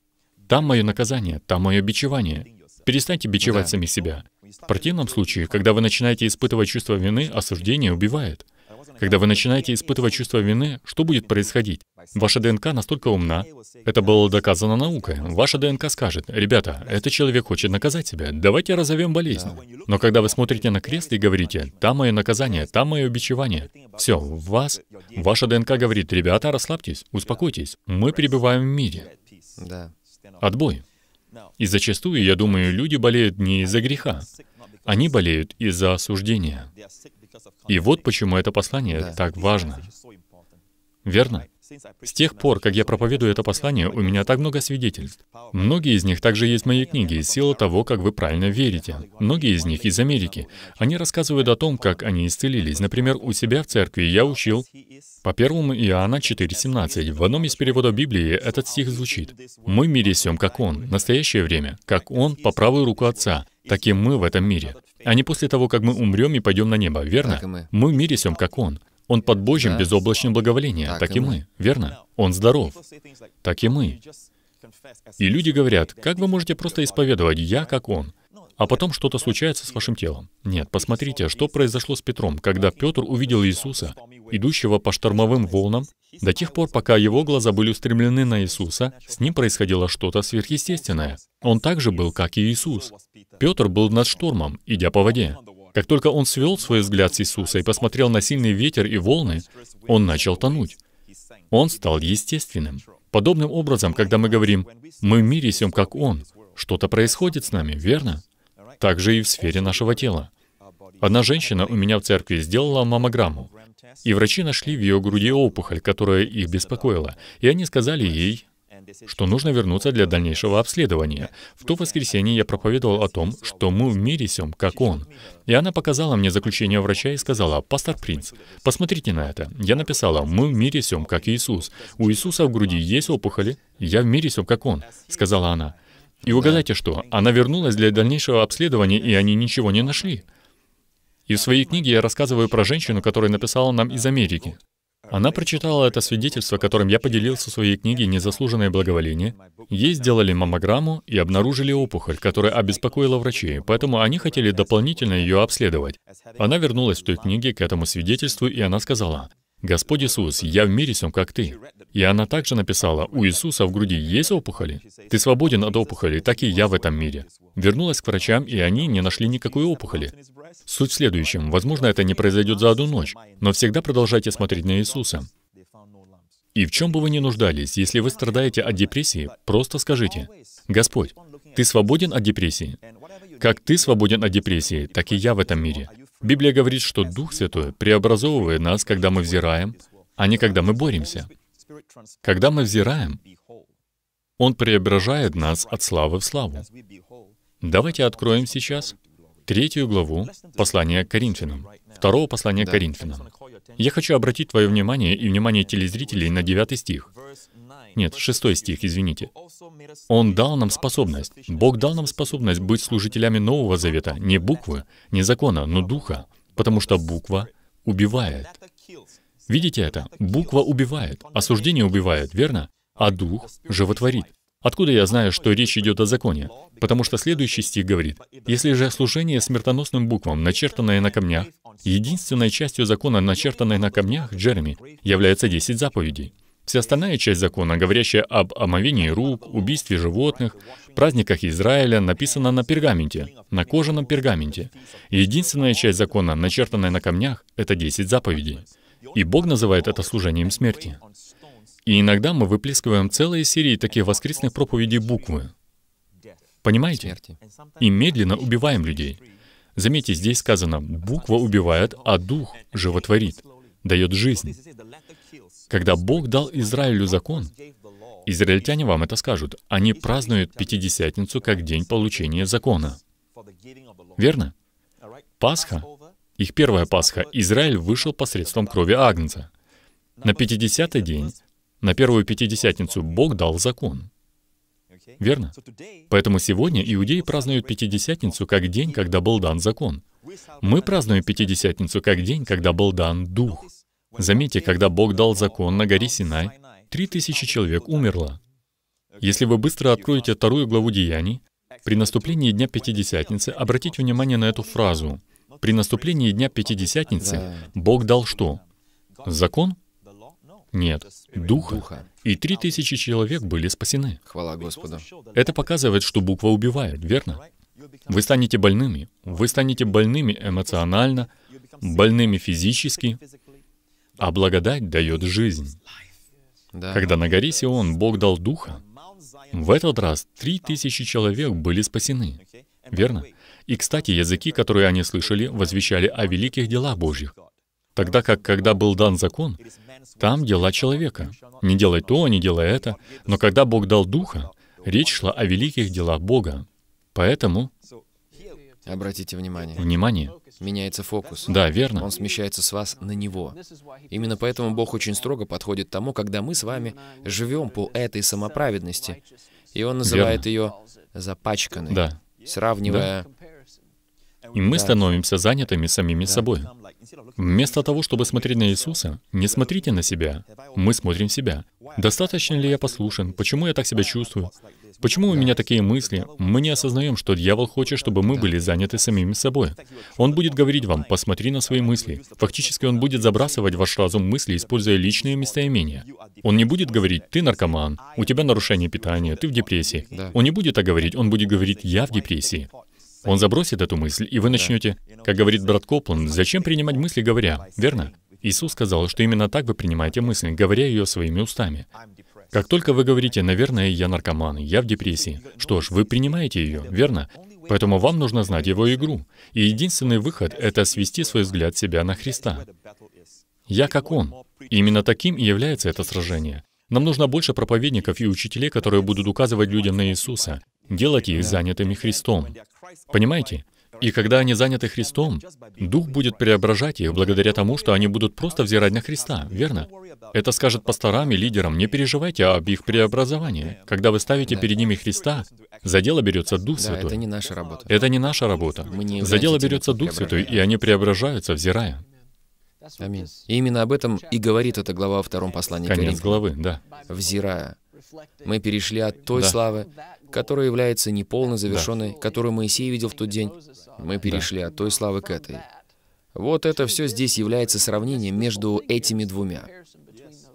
Там мое наказание, там мое бичевание. Перестаньте бичевать сами себя. В противном случае, когда вы начинаете испытывать чувство вины, осуждение убивает. Когда вы начинаете испытывать чувство вины, что будет происходить? Ваша ДНК настолько умна. Это было доказано наукой. Ваша ДНК скажет, ребята, этот человек хочет наказать себя, давайте разовем болезнь. Но когда вы смотрите на крест и говорите, там мое наказание, там мое бичевание, все, вас, ваша ДНК говорит, ребята, расслабьтесь, успокойтесь, мы пребываем в мире. Да. Отбой. И зачастую, я думаю, люди болеют не из-за греха. Они болеют из-за осуждения. И вот почему это послание да. так важно. Верно? С тех пор, как я проповедую это послание, у меня так много свидетельств. Многие из них также есть в моей книге «Сила того, как вы правильно верите». Многие из них из Америки. Они рассказывают о том, как они исцелились. Например, у себя в церкви я учил по первому Иоанна 4.17. В одном из переводов Библии этот стих звучит. «Мы в как Он, в настоящее время, как Он по правую руку Отца, Таким мы в этом мире. А не после того, как мы умрем и пойдем на небо, верно? мы. в мире сем, как Он. Он под Божьим безоблачным благоволением, так, так и мы, верно? Он здоров, так и мы. И люди говорят, как вы можете просто исповедовать «я как он», а потом что-то случается с вашим телом? Нет, посмотрите, что произошло с Петром, когда Петр увидел Иисуса идущего по штормовым волнам, до тех пор, пока его глаза были устремлены на Иисуса, с ним происходило что-то сверхъестественное. Он также был, как и Иисус. Петр был над штормом, идя по воде. Как только он свел свой взгляд с Иисуса и посмотрел на сильный ветер и волны, он начал тонуть. Он стал естественным. Подобным образом, когда мы говорим «мы в мире сем, как Он», что-то происходит с нами, верно? Так же и в сфере нашего тела. Одна женщина у меня в церкви сделала маммограмму, и врачи нашли в ее груди опухоль, которая их беспокоила, и они сказали ей, что нужно вернуться для дальнейшего обследования. В то воскресенье я проповедовал о том, что мы в мире сем, как он. И она показала мне заключение врача и сказала, «Пастор Принц, посмотрите на это». Я написала, «Мы в мире сем, как Иисус. У Иисуса в груди есть опухоли, я в мире сем, как он», — сказала она. И угадайте что, она вернулась для дальнейшего обследования, и они ничего не нашли. И в своей книге я рассказываю про женщину, которая написала нам из Америки. Она прочитала это свидетельство, которым я поделился в своей книге «Незаслуженное благоволение». Ей сделали маммограмму и обнаружили опухоль, которая обеспокоила врачей, поэтому они хотели дополнительно ее обследовать. Она вернулась в той книге к этому свидетельству, и она сказала, «Господь Иисус, я в мире сем, как ты». И она также написала, «У Иисуса в груди есть опухоли? Ты свободен от опухоли, так и я в этом мире». Вернулась к врачам, и они не нашли никакой опухоли. Суть в следующем. Возможно, это не произойдет за одну ночь, но всегда продолжайте смотреть на Иисуса. И в чем бы вы ни нуждались, если вы страдаете от депрессии, просто скажите, «Господь, ты свободен от депрессии? Как ты свободен от депрессии, так и я в этом мире». Библия говорит, что Дух Святой преобразовывает нас, когда мы взираем, а не когда мы боремся. Когда мы взираем, Он преображает нас от славы в славу. Давайте откроем сейчас третью главу послания к Коринфянам, второго послания к Коринфянам. Я хочу обратить твое внимание и внимание телезрителей на девятый стих. Нет, шестой стих, извините. Он дал нам способность. Бог дал нам способность быть служителями Нового Завета, не буквы, не закона, но духа, потому что буква убивает. Видите это? Буква убивает, осуждение убивает, верно? А дух животворит. Откуда я знаю, что речь идет о законе? Потому что следующий стих говорит, «Если же служение смертоносным буквам, начертанное на камнях, единственной частью закона, начертанной на камнях, Джереми, является 10 заповедей, Вся остальная часть закона, говорящая об омовении рук, убийстве животных, праздниках Израиля, написана на пергаменте, на кожаном пергаменте. Единственная часть закона, начертанная на камнях, это 10 заповедей. И Бог называет это служением смерти. И иногда мы выплескиваем целые серии таких воскресных проповедей буквы. Понимаете? И медленно убиваем людей. Заметьте, здесь сказано, буква убивает, а дух животворит, дает жизнь. Когда Бог дал Израилю закон, израильтяне вам это скажут, они празднуют Пятидесятницу как день получения закона. Верно? Пасха, их первая Пасха, Израиль вышел посредством крови Агнца. На 50-й день, на первую Пятидесятницу, Бог дал закон. Верно? Поэтому сегодня иудеи празднуют Пятидесятницу как день, когда был дан закон. Мы празднуем Пятидесятницу как день, когда был дан Дух. Заметьте, когда Бог дал закон на горе Синай, три тысячи человек умерло. Если вы быстро откроете вторую главу Деяний, при наступлении Дня Пятидесятницы обратите внимание на эту фразу. При наступлении Дня Пятидесятницы Бог дал что? Закон? Нет, Духа. И три тысячи человек были спасены. Хвала Господу. Это показывает, что буква убивает, верно? Вы станете больными. Вы станете больными эмоционально, больными физически, а благодать дает жизнь. Да. Когда на горе Сион Бог дал Духа, в этот раз три тысячи человек были спасены. Верно? И, кстати, языки, которые они слышали, возвещали о великих делах Божьих. Тогда как, когда был дан закон, там дела человека. Не делай то, не делай это. Но когда Бог дал Духа, речь шла о великих делах Бога. Поэтому Обратите внимание. Внимание? Меняется фокус. Да, верно. Он смещается с вас на Него. Именно поэтому Бог очень строго подходит тому, когда мы с вами живем по этой самоправедности. И Он называет верно. ее запачканной, да. сравнивая... Да. И мы становимся занятыми самими собой. Вместо того, чтобы смотреть на Иисуса, не смотрите на себя. Мы смотрим себя. Достаточно ли я послушен? Почему я так себя чувствую? Почему у меня такие мысли? Мы не осознаем, что дьявол хочет, чтобы мы были заняты самими собой. Он будет говорить вам, посмотри на свои мысли. Фактически он будет забрасывать ваш разум мысли, используя личные местоимения. Он не будет говорить, ты наркоман, у тебя нарушение питания, ты в депрессии. Он не будет так говорить, он будет говорить, я в депрессии. Он забросит эту мысль, и вы начнете, как говорит брат Коплан: зачем принимать мысли, говоря, верно? Иисус сказал, что именно так вы принимаете мысль, говоря ее своими устами. Как только вы говорите, наверное, я наркоман, я в депрессии. Что ж, вы принимаете ее, верно? Поэтому вам нужно знать его игру. И единственный выход — это свести свой взгляд себя на Христа. Я как Он. именно таким и является это сражение. Нам нужно больше проповедников и учителей, которые будут указывать людям на Иисуса, делать их занятыми Христом. Понимаете? И когда они заняты Христом, Дух будет преображать их благодаря тому, что они будут просто взирать на Христа, верно? Это скажет пасторам и лидерам, не переживайте об их преобразовании. Когда вы ставите перед ними Христа, за дело берется Дух да, Святой. это не наша работа. Это не наша работа. Мы не за дело берется Дух Святой, и они преображаются, взирая. Аминь. И именно об этом и говорит эта глава во втором послании Конец Коринфян. главы, да. «Взирая». Мы перешли от той да. славы, которая является неполной, завершенной, да. которую Моисей видел в тот день, мы перешли от той славы к этой. Вот это все здесь является сравнением между этими двумя.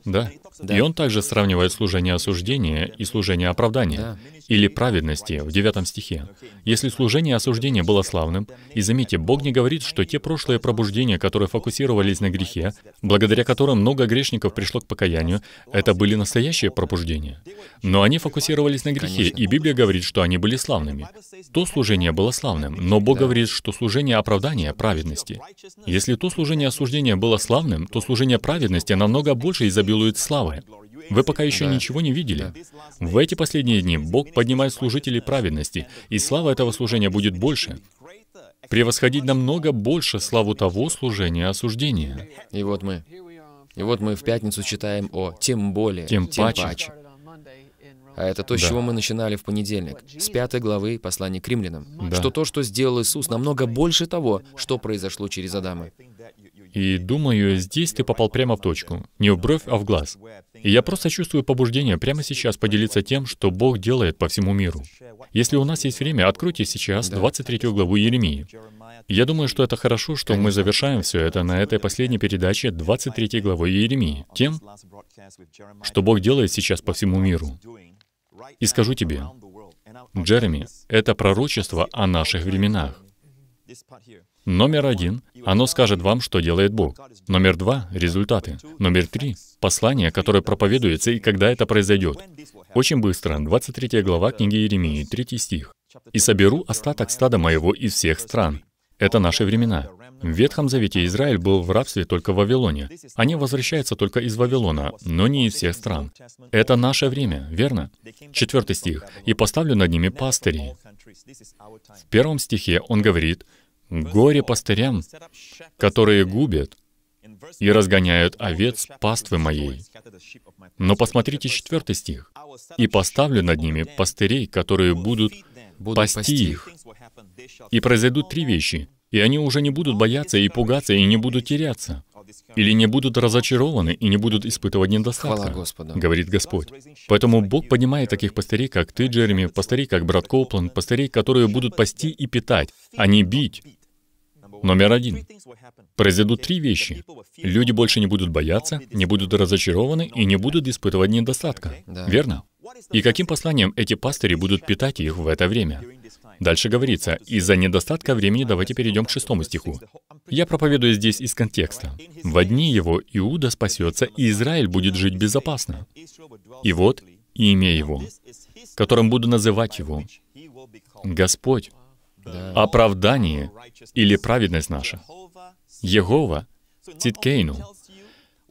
Да. И он также сравнивает служение осуждения и служение оправдания, или праведности в девятом стихе. Если служение осуждения было славным, и заметьте, Бог не говорит, что те прошлые пробуждения, которые фокусировались на грехе, благодаря которым много грешников пришло к покаянию, это были настоящие пробуждения. Но они фокусировались на грехе, и Библия говорит, что они были славными. То служение было славным, но Бог говорит, что служение оправдания — праведности. Если то служение осуждения было славным, то служение праведности намного больше изобилует славы, мало. Вы пока еще да. ничего не видели. В эти последние дни Бог поднимает служителей праведности, и слава этого служения будет больше. Превосходить намного больше славу того служения осуждения. И вот мы. И вот мы в пятницу читаем о «тем более, тем, тем паче. паче». А это то, с да. чего мы начинали в понедельник, с пятой главы послания к римлянам. Да. Что то, что сделал Иисус, намного больше того, что произошло через Адама. И думаю, здесь ты попал прямо в точку. Не в бровь, а в глаз. И я просто чувствую побуждение прямо сейчас поделиться тем, что Бог делает по всему миру. Если у нас есть время, откройте сейчас 23 главу Еремии. Я думаю, что это хорошо, что мы завершаем все это на этой последней передаче 23 главой Еремии, тем, что Бог делает сейчас по всему миру. И скажу тебе, Джереми, это пророчество о наших временах. Номер один — оно скажет вам, что делает Бог. Номер два — результаты. Номер три — послание, которое проповедуется и когда это произойдет. Очень быстро, 23 глава книги Иеремии, 3 стих. «И соберу остаток стада моего из всех стран». Это наши времена. В Ветхом Завете Израиль был в рабстве только в Вавилоне. Они возвращаются только из Вавилона, но не из всех стран. Это наше время, верно? Четвертый стих. «И поставлю над ними пастыри». В первом стихе он говорит, Горе пастырям, которые губят и разгоняют овец паствы моей. Но посмотрите четвертый стих. «И поставлю над ними пастырей, которые будут пасти их». И произойдут три вещи. И они уже не будут бояться и пугаться, и не будут теряться. Или не будут разочарованы и не будут испытывать недостатка, говорит Господь. Поэтому Бог поднимает таких пастырей, как ты, Джереми, пастырей, как брат Копланд, пастырей, которые будут пасти и питать, а не бить, Номер один. Произойдут три вещи. Люди больше не будут бояться, не будут разочарованы и не будут испытывать недостатка. Да. Верно? И каким посланием эти пастыри будут питать их в это время? Дальше говорится, из-за недостатка времени давайте перейдем к шестому стиху. Я проповедую здесь из контекста. В одни его Иуда спасется, и Израиль будет жить безопасно. И вот имя его, которым буду называть его. Господь, оправдание или праведность наша. Егова Циткейну.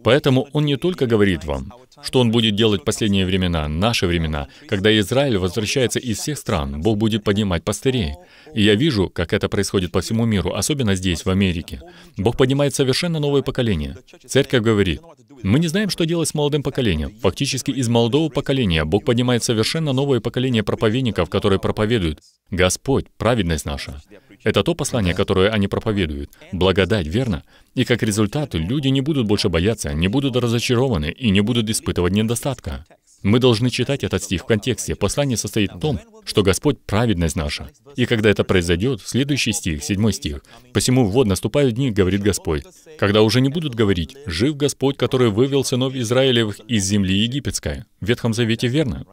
Поэтому он не только говорит вам, что он будет делать в последние времена, наши времена, когда Израиль возвращается из всех стран, Бог будет поднимать пастырей. И я вижу, как это происходит по всему миру, особенно здесь, в Америке. Бог поднимает совершенно новое поколение. Церковь говорит, мы не знаем, что делать с молодым поколением. Фактически из молодого поколения Бог поднимает совершенно новое поколение проповедников, которые проповедуют «Господь, праведность наша». Это то послание, которое они проповедуют. Благодать, верно? И как результат, люди не будут больше бояться, не будут разочарованы и не будут испытывать недостатка. Мы должны читать этот стих в контексте. Послание состоит в том, что Господь — праведность наша. И когда это произойдет, следующий стих, седьмой стих. «Посему вот наступают дни, — говорит Господь, — когда уже не будут говорить, жив Господь, который вывел сынов Израилевых из земли египетской». В Ветхом Завете верно?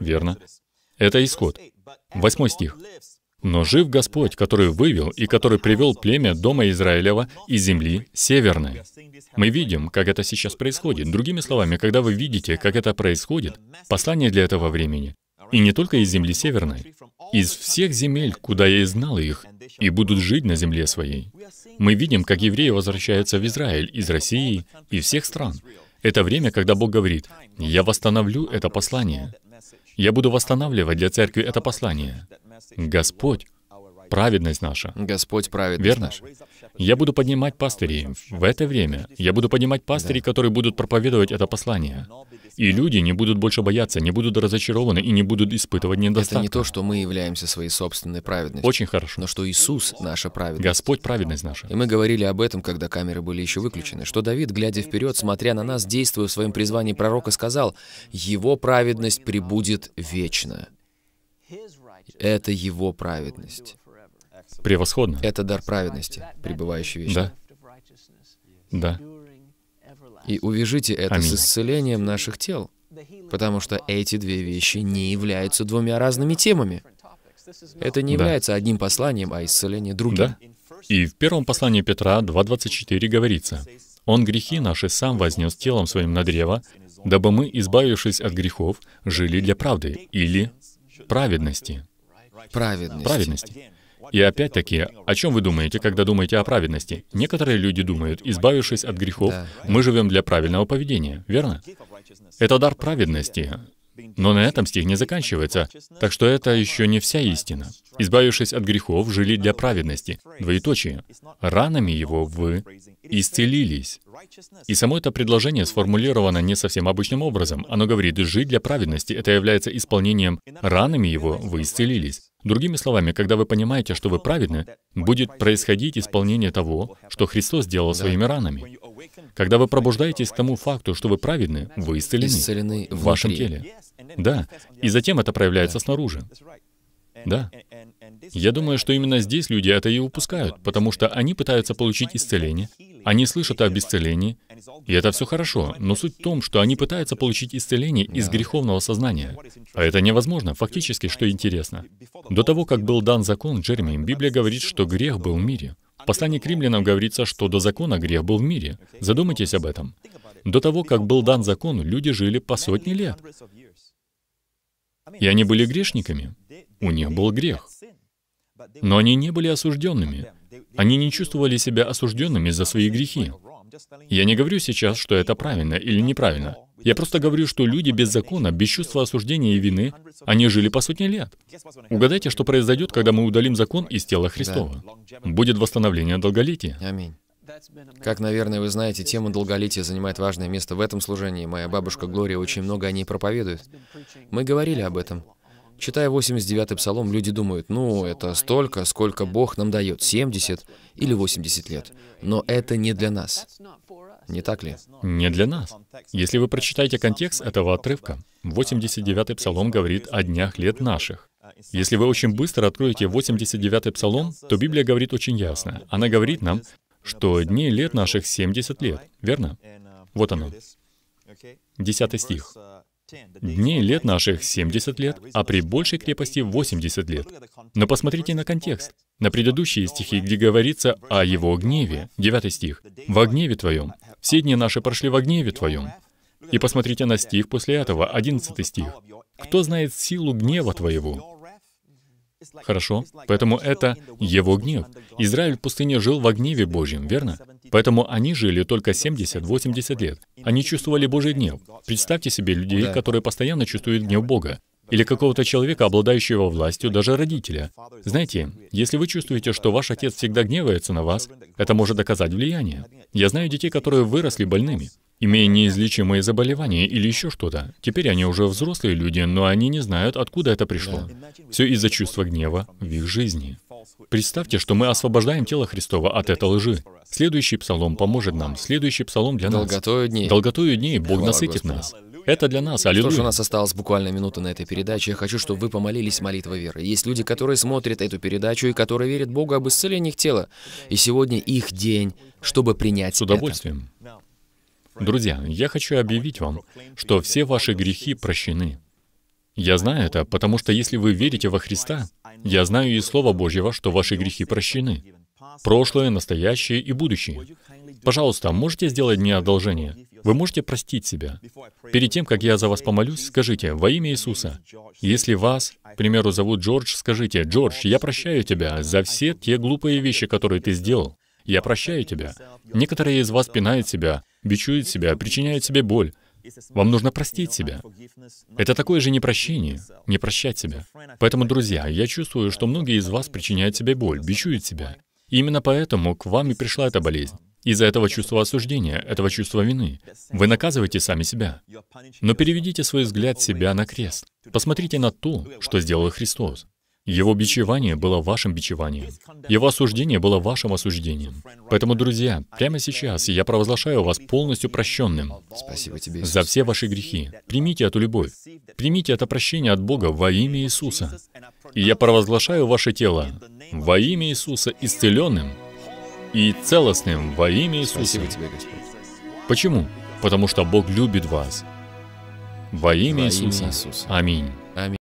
Верно. Это исход. Восьмой стих. Но жив Господь, который вывел и который привел племя дома Израилева и земли северной. Мы видим, как это сейчас происходит. Другими словами, когда вы видите, как это происходит, послание для этого времени, и не только из земли северной, из всех земель, куда я знал их, и будут жить на земле своей. Мы видим, как евреи возвращаются в Израиль из России и всех стран. Это время, когда Бог говорит, «Я восстановлю это послание». Я буду восстанавливать для церкви это послание. Господь — праведность наша. Господь — праведность Верно? Я буду поднимать пастырей в это время. Я буду поднимать пастырей, которые будут проповедовать это послание. И люди не будут больше бояться, не будут разочарованы и не будут испытывать недостатка. Это не то, что мы являемся своей собственной праведностью. Очень хорошо. Но что Иисус — наша праведность. Господь — праведность наша. И мы говорили об этом, когда камеры были еще выключены, что Давид, глядя вперед, смотря на нас, действуя в своем призвании пророка, сказал, «Его праведность пребудет вечно». Это его праведность. Превосходно. Это дар праведности, пребывающий вечно. Да. Да. И увяжите это Аминь. с исцелением наших тел, потому что эти две вещи не являются двумя разными темами. Это не да. является одним посланием, а исцеление другим. Да. И в первом послании Петра 2.24 говорится, «Он грехи наши сам вознес телом своим на древо, дабы мы, избавившись от грехов, жили для правды или праведности». Праведности. Праведности. И опять-таки, о чем вы думаете, когда думаете о праведности? Некоторые люди думают, избавившись от грехов, мы живем для правильного поведения, верно? Это дар праведности. Но на этом стих не заканчивается, так что это еще не вся истина. Избавившись от грехов, жили для праведности. Двоеточие. Ранами его вы исцелились. И само это предложение сформулировано не совсем обычным образом. Оно говорит, жить для праведности — это является исполнением ранами его, вы исцелились. Другими словами, когда вы понимаете, что вы праведны, будет происходить исполнение того, что Христос сделал своими ранами. Когда вы пробуждаетесь к тому факту, что вы праведны, вы исцелены, исцелены в вашем теле. Да, и затем это проявляется да. снаружи. Да. Я думаю, что именно здесь люди это и упускают, потому что они пытаются получить исцеление, они слышат об исцелении, и это все хорошо, но суть в том, что они пытаются получить исцеление из греховного сознания. А это невозможно, фактически, что интересно. До того, как был дан закон Джереми, Библия говорит, что грех был в мире. В послании к римлянам говорится, что до закона грех был в мире. Задумайтесь об этом. До того, как был дан закон, люди жили по сотни лет. И они были грешниками. У них был грех. Но они не были осужденными. Они не чувствовали себя осужденными за свои грехи. Я не говорю сейчас, что это правильно или неправильно. Я просто говорю, что люди без закона, без чувства осуждения и вины, они жили по сотне лет. Угадайте, что произойдет, когда мы удалим закон из тела Христова. Будет восстановление долголетия. Аминь. Как, наверное, вы знаете, тема долголетия занимает важное место в этом служении. Моя бабушка Глория очень много о ней проповедует. Мы говорили об этом. Читая 89-й псалом, люди думают, ну, это столько, сколько Бог нам дает, 70 или 80 лет. Но это не для нас. Не так ли? Не для нас. Если вы прочитаете контекст этого отрывка, 89-й псалом говорит о днях лет наших. Если вы очень быстро откроете 89-й псалом, то Библия говорит очень ясно. Она говорит нам, что дней лет наших 70 лет, верно? Вот оно. 10 стих. Дней лет наших 70 лет, а при большей крепости 80 лет. Но посмотрите на контекст, на предыдущие стихи, где говорится о его гневе. 9 стих. В гневе твоем. Все дни наши прошли в гневе твоем». И посмотрите на стих после этого, 11 стих. «Кто знает силу гнева твоего?» Хорошо? Поэтому это его гнев. Израиль в пустыне жил в гневе Божьем, верно? Поэтому они жили только 70-80 лет. Они чувствовали Божий гнев. Представьте себе людей, которые постоянно чувствуют гнев Бога. Или какого-то человека, обладающего властью, даже родителя. Знаете, если вы чувствуете, что ваш отец всегда гневается на вас, это может оказать влияние. Я знаю детей, которые выросли больными имея неизлечимые заболевания или еще что-то. Теперь они уже взрослые люди, но они не знают, откуда это пришло. Все из-за чувства гнева в их жизни. Представьте, что мы освобождаем тело Христова от этой лжи. Следующий псалом поможет нам. Следующий псалом для нас. Долготою дней. Долготою дней Бог Хвала насытит Господь. нас. Это для нас, аллилуйя. Что у нас осталось буквально минута на этой передаче. Я хочу, чтобы вы помолились молитвой веры. Есть люди, которые смотрят эту передачу и которые верят Богу об исцелении их тела. И сегодня их день, чтобы принять С удовольствием. Это. Друзья, я хочу объявить вам, что все ваши грехи прощены. Я знаю это, потому что если вы верите во Христа, я знаю из Слова Божьего, что ваши грехи прощены. Прошлое, настоящее и будущее. Пожалуйста, можете сделать мне одолжение? Вы можете простить себя. Перед тем, как я за вас помолюсь, скажите, во имя Иисуса, если вас, к примеру, зовут Джордж, скажите, Джордж, я прощаю тебя за все те глупые вещи, которые ты сделал. Я прощаю тебя. Некоторые из вас пинают себя, бичуют себя, причиняют себе боль. Вам нужно простить себя. Это такое же непрощение, не прощать себя. Поэтому, друзья, я чувствую, что многие из вас причиняют себе боль, бичуют себя. И именно поэтому к вам и пришла эта болезнь. Из-за этого чувства осуждения, этого чувства вины. Вы наказываете сами себя. Но переведите свой взгляд себя на крест. Посмотрите на то, что сделал Христос. Его бичевание было вашим бичеванием. Его осуждение было вашим осуждением. Поэтому, друзья, прямо сейчас я провозглашаю вас полностью прощенным. Спасибо тебе, Иисус. За все ваши грехи. Примите эту любовь. Примите это прощение от Бога во имя Иисуса. И я провозглашаю ваше тело во имя Иисуса исцеленным и целостным во имя Иисуса. Спасибо тебе, Господь. Почему? Потому что Бог любит вас. Во имя, во имя Иисуса. Иисуса. Аминь. Аминь.